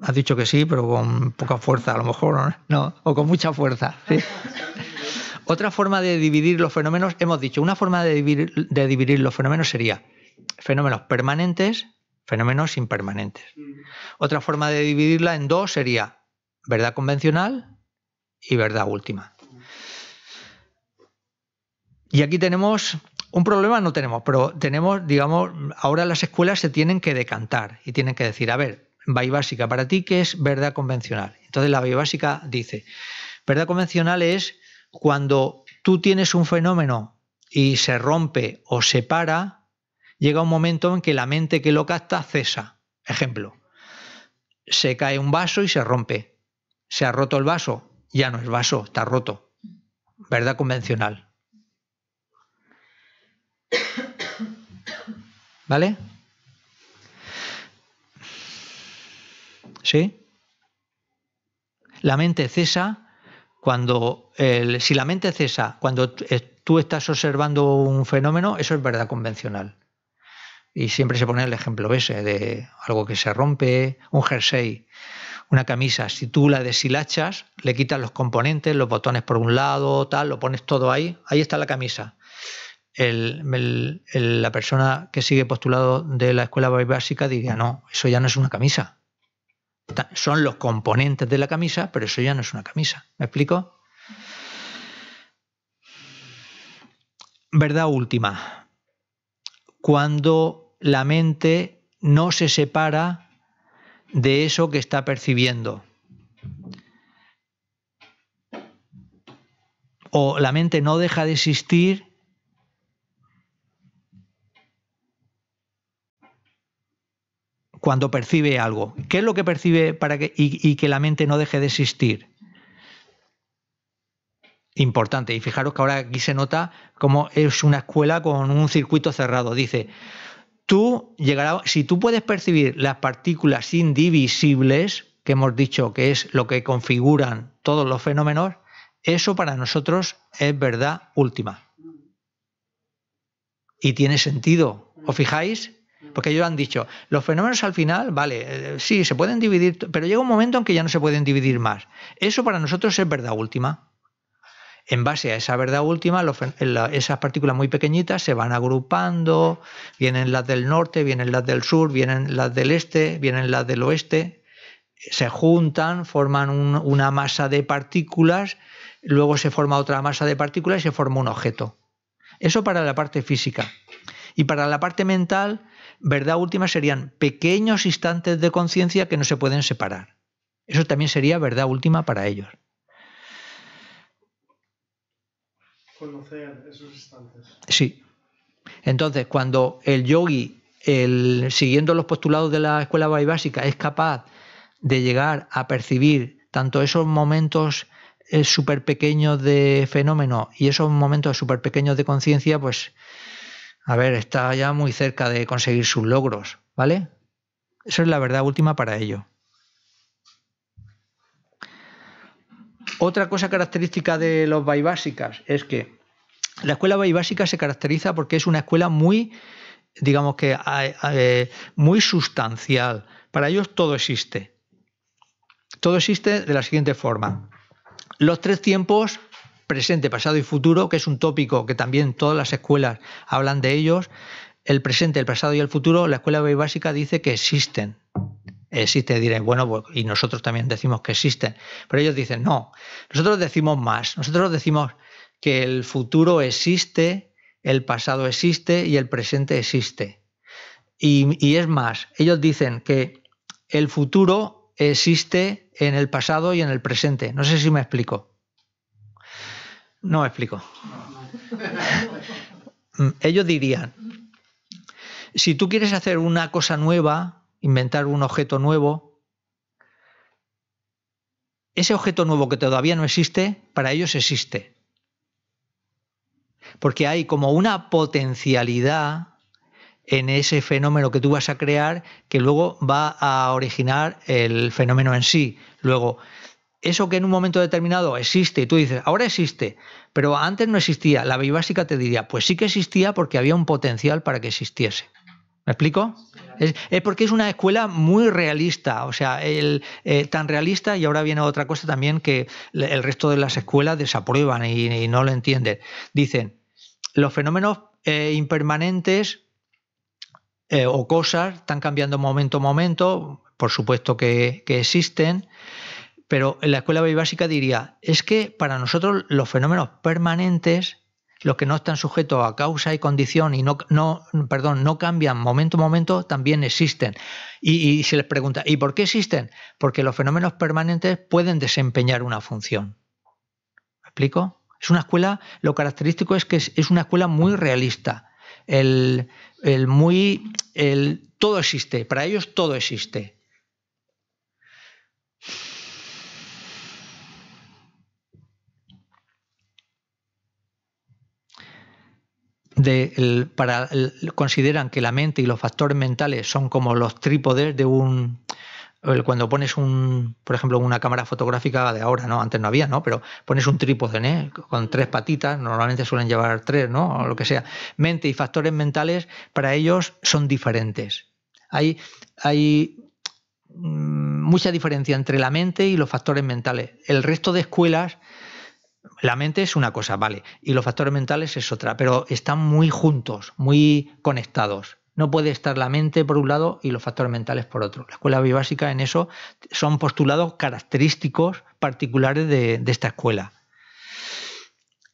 Has dicho que sí, pero con poca fuerza a lo mejor, ¿no? o con mucha fuerza. Otra forma de dividir los fenómenos, hemos dicho, una forma de dividir los fenómenos sería fenómenos permanentes, fenómenos impermanentes. Otra forma de dividirla en dos sería verdad convencional y verdad última. Y aquí tenemos un problema, no tenemos, pero tenemos, digamos, ahora las escuelas se tienen que decantar y tienen que decir, a ver, Bay básica, para ti, ¿qué es verdad convencional? Entonces la Bay básica dice, verdad convencional es cuando tú tienes un fenómeno y se rompe o se para, llega un momento en que la mente que lo capta cesa. Ejemplo, se cae un vaso y se rompe. Se ha roto el vaso, ya no es vaso, está roto. Verdad convencional. ¿Vale? ¿Sí? La mente cesa cuando, si la mente cesa cuando eh, tú estás observando un fenómeno, eso es verdad convencional. Y siempre se pone el ejemplo ese de algo que se rompe, un jersey. Una camisa, si tú la deshilachas, le quitas los componentes, los botones por un lado, tal, lo pones todo ahí, ahí está la camisa. la persona que sigue postulado de la escuela básica diría, no, eso ya no es una camisa. Son los componentes de la camisa, pero eso ya no es una camisa. ¿Me explico? Verdad última. Cuando la mente no se separa de eso que está percibiendo. O la mente no deja de existir cuando percibe algo. ¿Qué es lo que percibe para que, y, y, que la mente no deje de existir? Importante. Y fijaros que ahora aquí se nota cómo es una escuela con un circuito cerrado. Dice, tú llegarás, si tú puedes percibir las partículas indivisibles, que hemos dicho que es lo que configuran todos los fenómenos, eso para nosotros es verdad última. Y tiene sentido. ¿Os fijáis? Porque ellos han dicho, los fenómenos al final, vale, eh, sí, se pueden dividir, pero llega un momento en que ya no se pueden dividir más. Eso para nosotros es verdad última en base a esa verdad última, esas partículas muy pequeñitas se van agrupando, vienen las del norte, vienen las del sur, vienen las del este, vienen las del oeste, se juntan, forman una masa de partículas, luego se forma otra masa de partículas y se forma un objeto. Eso para la parte física. Y para la parte mental, verdad última serían pequeños instantes de conciencia que no se pueden separar. Eso también sería verdad última para ellos. Conocer esos instantes. Sí. Entonces, cuando el yogi, el, siguiendo los postulados de la escuela básica, es capaz de llegar a percibir tanto esos momentos eh, súper pequeños de fenómeno y esos momentos súper pequeños de conciencia, pues, a ver, está ya muy cerca de conseguir sus logros, ¿vale? Esa es la verdad última para ello. Otra cosa característica de los básicas es que la escuela básica se caracteriza porque es una escuela muy, digamos que, eh, muy sustancial. Para ellos todo existe. Todo existe de la siguiente forma. Los tres tiempos, presente, pasado y futuro, que es un tópico que también todas las escuelas hablan de ellos. El presente, el pasado y el futuro, la escuela básica dice que existen existe, diré, bueno, pues, y nosotros también decimos que existen, pero ellos dicen, no, nosotros decimos más, nosotros decimos que el futuro existe, el pasado existe y el presente existe. Y, y es más, ellos dicen que el futuro existe en el pasado y en el presente. No sé si me explico. No me explico. Mm, ellos dirían, si tú quieres hacer una cosa nueva, inventar un objeto nuevo. Ese objeto nuevo que todavía no existe, para ellos existe. Porque hay como una potencialidad en ese fenómeno que tú vas a crear que luego va a originar el fenómeno en sí. Luego, eso que en un momento determinado existe y tú dices, ahora existe, pero antes no existía, la básica te diría, pues sí que existía porque había un potencial para que existiese. ¿Me explico? Es, porque es una escuela muy realista, o sea, el, eh, tan realista y ahora viene otra cosa también que el resto de las escuelas desaprueban y, no lo entienden. Dicen, los fenómenos eh, impermanentes eh, o cosas están cambiando momento a momento, por supuesto que, existen, pero en la escuela básica diría, es que para nosotros los fenómenos permanentes los que no están sujetos a causa y condición y no, no, perdón, no cambian momento a momento, también existen. Y, se les pregunta, ¿y por qué existen? Porque los fenómenos permanentes pueden desempeñar una función. ¿Me explico? Es una escuela, lo característico es que es, una escuela muy realista. El, muy. El, todo existe, para ellos todo existe. de el, para consideran que la mente y los factores mentales son como los trípodes de un cuando pones un, por ejemplo, una cámara fotográfica de ahora, ¿no? Antes no había, ¿no? Pero pones un trípode, ¿eh? Con tres mm. patitas, normalmente suelen llevar tres, ¿no? O lo que sea. Mente y factores mentales para ellos son diferentes. Hay, hay mm, mucha diferencia entre la mente y los factores mentales. El resto de escuelas la mente es una cosa, vale, y los factores mentales es otra, pero están muy juntos, muy conectados. No puede estar la mente por un lado y los factores mentales por otro. La escuela biobásica en eso son postulados característicos particulares de, esta escuela.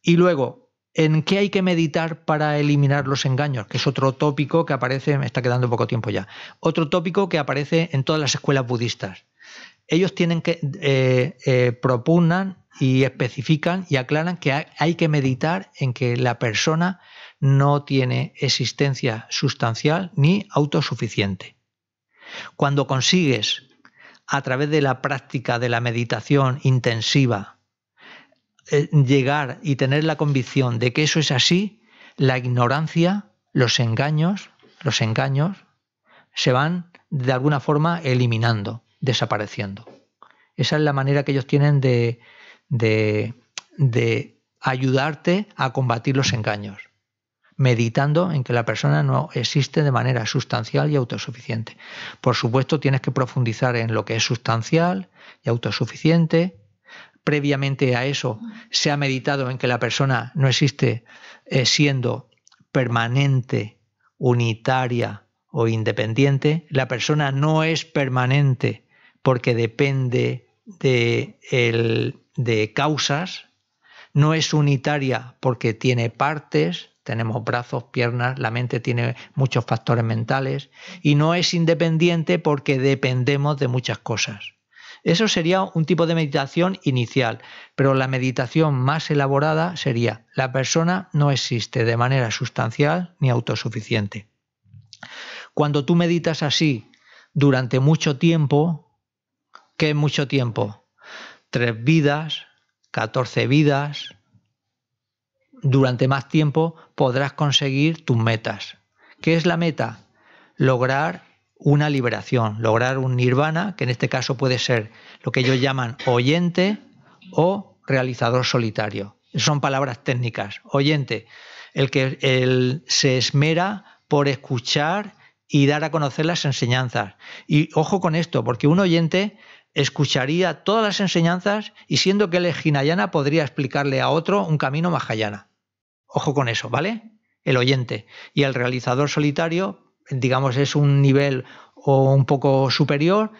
Y luego, ¿en qué hay que meditar para eliminar los engaños? Que es otro tópico que aparece, me está quedando poco tiempo ya, otro tópico que aparece en todas las escuelas budistas. Ellos tienen que eh, eh propugnan y especifican y aclaran que hay que meditar en que la persona no tiene existencia sustancial ni autosuficiente. Cuando consigues, a través de la práctica de la meditación intensiva, eh, llegar y tener la convicción de que eso es así, la ignorancia, los engaños, los engaños se van de alguna forma eliminando, desapareciendo. Esa es la manera que ellos tienen de, de, ayudarte a combatir los engaños, meditando en que la persona no existe de manera sustancial y autosuficiente. Por supuesto, tienes que profundizar en lo que es sustancial y autosuficiente. Previamente a eso, se ha meditado en que la persona no existe eh, siendo permanente, unitaria o independiente. La persona no es permanente porque depende de el de causas, no es unitaria porque tiene partes, tenemos brazos, piernas, la mente tiene muchos factores mentales, y no es independiente porque dependemos de muchas cosas. Eso sería un tipo de meditación inicial, pero la meditación más elaborada sería la persona no existe de manera sustancial ni autosuficiente. Cuando tú meditas así durante mucho tiempo, ¿qué es mucho tiempo? tres vidas, 14 vidas, durante más tiempo podrás conseguir tus metas. ¿Qué es la meta? Lograr una liberación, lograr un nirvana, que en este caso puede ser lo que ellos llaman oyente o realizador solitario. Son palabras técnicas. Oyente, el que se esmera por escuchar y dar a conocer las enseñanzas. Y ojo con esto, porque un oyente escucharía todas las enseñanzas y siendo que él es podría explicarle a otro un camino majayana. Ojo con eso, ¿vale? El oyente. Y el realizador solitario, digamos, es un nivel o un poco superior,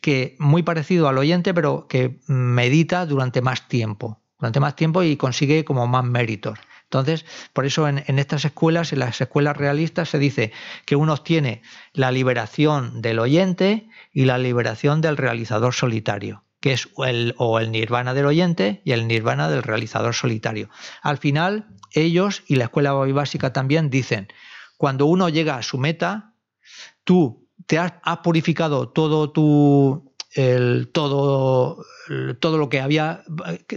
que muy parecido al oyente, pero que medita durante más tiempo. Durante más tiempo y consigue como más méritos. Entonces, por eso en, estas escuelas, en las escuelas realistas, se dice que uno obtiene la liberación del oyente y la liberación del realizador solitario, que es el, o el nirvana del oyente y el nirvana del realizador solitario. Al final, ellos y la escuela básica también dicen, cuando uno llega a su meta, tú te has purificado todo tu, el, todo, todo, lo que había,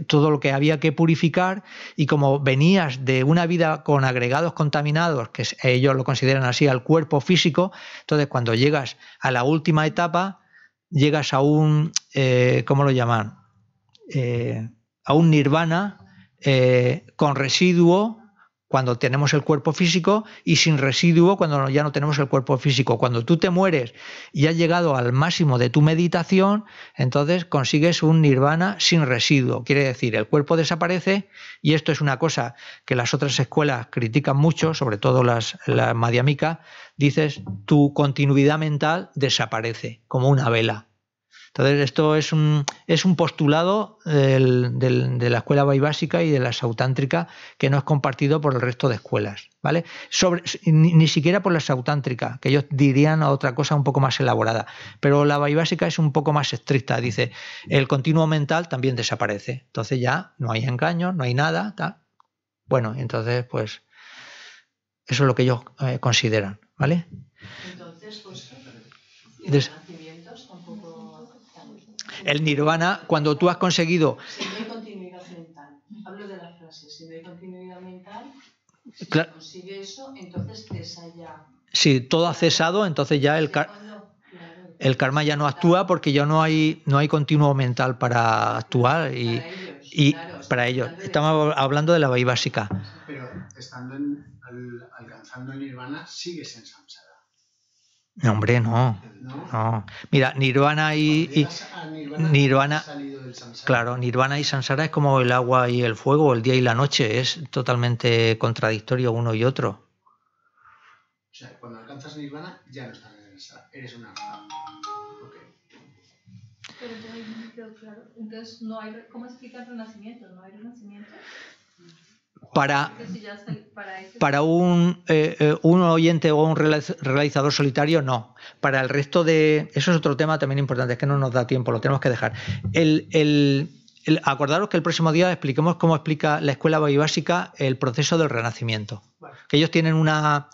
todo lo que había que purificar y como venías de una vida con agregados contaminados, que ellos lo consideran así, al cuerpo físico, entonces cuando llegas a la última etapa, llegas a un, eh, ¿cómo lo llaman? Eh, a un nirvana eh, con residuo cuando tenemos el cuerpo físico y sin residuo cuando ya no tenemos el cuerpo físico. Cuando tú te mueres y has llegado al máximo de tu meditación, entonces consigues un nirvana sin residuo. Quiere decir, el cuerpo desaparece y esto es una cosa que las otras escuelas critican mucho, sobre todo las, la dices, tu continuidad mental desaparece como una vela. Entonces, esto es un, es un postulado de la escuela baibásica y de la sautántrica que no es compartido por el resto de escuelas, ¿vale? ni, siquiera por la sautántrica, que ellos dirían otra cosa un poco más elaborada. Pero la básica es un poco más estricta, dice, el continuo mental también desaparece. Entonces ya no hay engaño, no hay nada. Bueno, entonces, pues, eso es lo que ellos eh, consideran, ¿vale? Entonces, pues, el nirvana, cuando tú has conseguido... Si no hay continuidad mental, hablo de la frase, si no hay continuidad mental, si claro. consigue eso, entonces cesa ya. Si todo ha cesado, entonces ya el, el karma ya no actúa porque ya no hay, no hay continuo mental para actuar y y claro, para ello, estamos hablando de la bahía básica. Pero estando en, al, alcanzando el nirvana, sigues en samsara hombre, no. Mira, Nirvana y, y Nirvana, claro, Nirvana y Sansara es como el agua y el fuego, el día y la noche, es totalmente contradictorio uno y otro. O sea, cuando alcanzas Nirvana ya no estás en el Sansara, eres una okay. Pero, claro, entonces no hay, ¿cómo explicas renacimiento? ¿No hay renacimiento? para, eh, eh, un, oyente o un realizador solitario, no. Para el resto de... Eso es otro tema también importante, es que no nos da tiempo, lo tenemos que dejar. acordaros que el próximo día expliquemos cómo explica la escuela básica el proceso del renacimiento. Que ellos tienen una,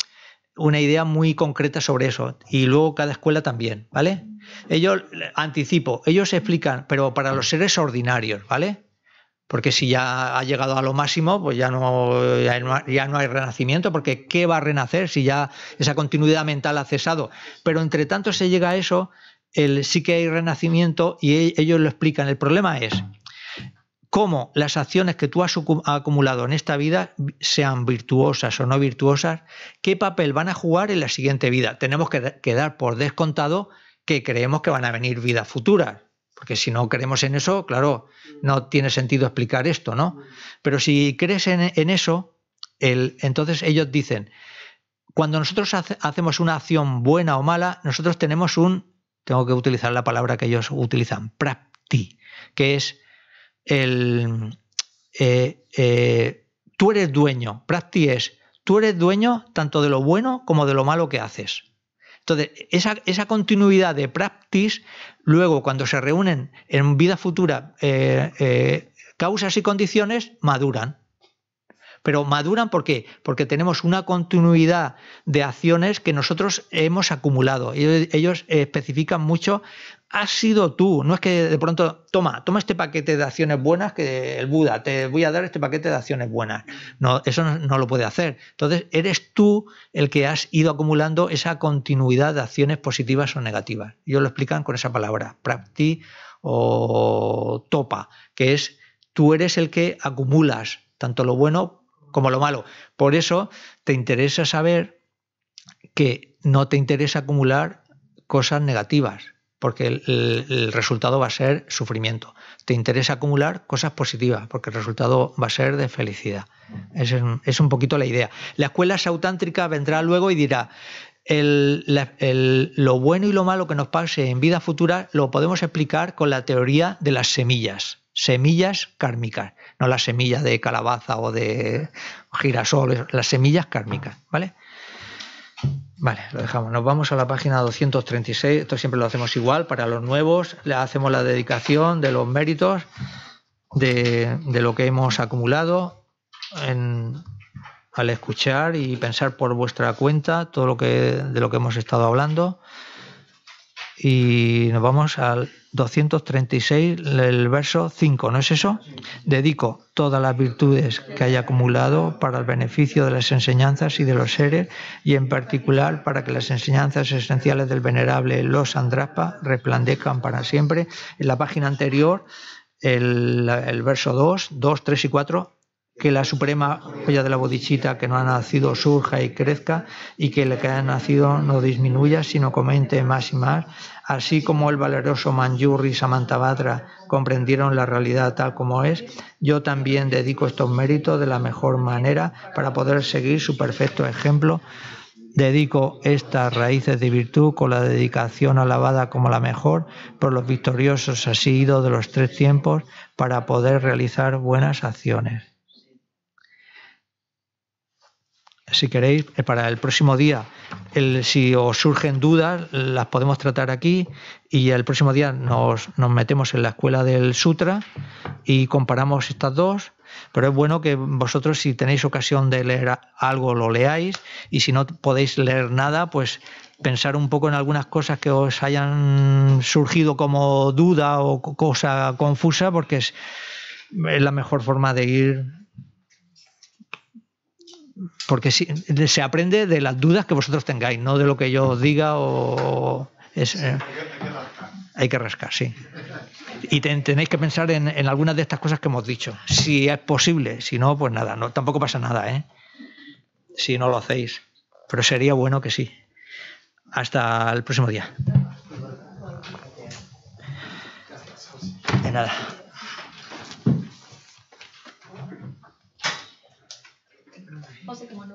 una idea muy concreta sobre eso y luego cada escuela también, ¿vale? Mm. Ellos, anticipo, ellos explican, pero para los seres ordinarios, ¿vale? porque si ya ha llegado a lo máximo, pues ya no, ya no, hay renacimiento, porque ¿qué va a renacer si ya esa continuidad mental ha cesado? Pero entre tanto se llega a eso, el, sí que hay renacimiento y e, ellos lo explican. El problema es cómo las acciones que tú has acumulado en esta vida, sean virtuosas o no virtuosas, qué papel van a jugar en la siguiente vida. Tenemos que, que dar por descontado que creemos que van a venir vidas futuras. Porque si no creemos en eso, claro, no tiene sentido explicar esto, ¿no? Pero si crees en, eso, entonces ellos dicen, cuando nosotros hacemos una acción buena o mala, nosotros tenemos un, tengo que utilizar la palabra que ellos utilizan, practi, que es el, eh, eh, tú eres dueño, Practi es, tú eres dueño tanto de lo bueno como de lo malo que haces. Entonces, esa, esa continuidad de practice Luego, cuando se reúnen en vida futura eh, eh, causas y condiciones, maduran. Pero maduran ¿por Porque tenemos una continuidad de acciones que nosotros hemos acumulado. ellos eh, especifican mucho has sido tú. No es que de pronto, toma, toma este paquete de acciones buenas que el Buda, te voy a dar este paquete de acciones buenas. No, eso no, lo puede hacer. Entonces, eres tú el que has ido acumulando esa continuidad de acciones positivas o negativas. Yo lo explican con esa palabra, prapti o topa, que es tú eres el que acumulas tanto lo bueno como lo malo. Por eso te interesa saber que no te interesa acumular cosas negativas porque el, resultado va a ser sufrimiento. Te interesa acumular cosas positivas, porque el resultado va a ser de felicidad. Es, es un poquito la idea. La escuela sautántrica vendrá luego y dirá, lo bueno y lo malo que nos pase en vida futura lo podemos explicar con la teoría de las semillas, semillas kármicas, no las semillas de calabaza o de girasol, las semillas kármicas, ¿vale? Vale, lo dejamos. Nos vamos a la página 236. Esto siempre lo hacemos igual para los nuevos. Le hacemos la dedicación de los méritos de, de lo que hemos acumulado al escuchar y pensar por vuestra cuenta todo lo que de lo que hemos estado hablando y nos vamos al 236, el verso 5, ¿no es eso? Dedico todas las virtudes que haya acumulado para el beneficio de las enseñanzas y de los seres, y en particular para que las enseñanzas esenciales del venerable Los Andraspa resplandezcan para siempre. En la página anterior, el, verso 2, 2, 3 y 4 que la suprema joya de la bodichita que no ha nacido surja y crezca y que el que ha nacido no disminuya, sino comente más y más, así como el valeroso Manjurri Samantabhadra comprendieron la realidad tal como es, yo también dedico estos méritos de la mejor manera para poder seguir su perfecto ejemplo. Dedico estas raíces de virtud con la dedicación alabada como la mejor por los victoriosos asidos de los tres tiempos para poder realizar buenas acciones. si queréis, eh, para el próximo día, si os surgen dudas, las podemos tratar aquí y el próximo día nos, metemos en la escuela del Sutra y comparamos estas dos. Pero es bueno que vosotros si tenéis ocasión de leer algo lo leáis y si no podéis leer nada, pues pensar un poco en algunas cosas que os hayan surgido como duda o cosa confusa, porque es la mejor forma de ir porque si, se aprende de las dudas que vosotros tengáis, no de lo que yo os diga o... Eh. hay que rascar, sí. Y tenéis que pensar en, algunas de estas cosas que hemos dicho. Si es posible, si no, pues nada, no, tampoco pasa nada, ¿eh? Si no lo hacéis. Pero sería bueno que sí. Hasta el próximo día. nada. o se te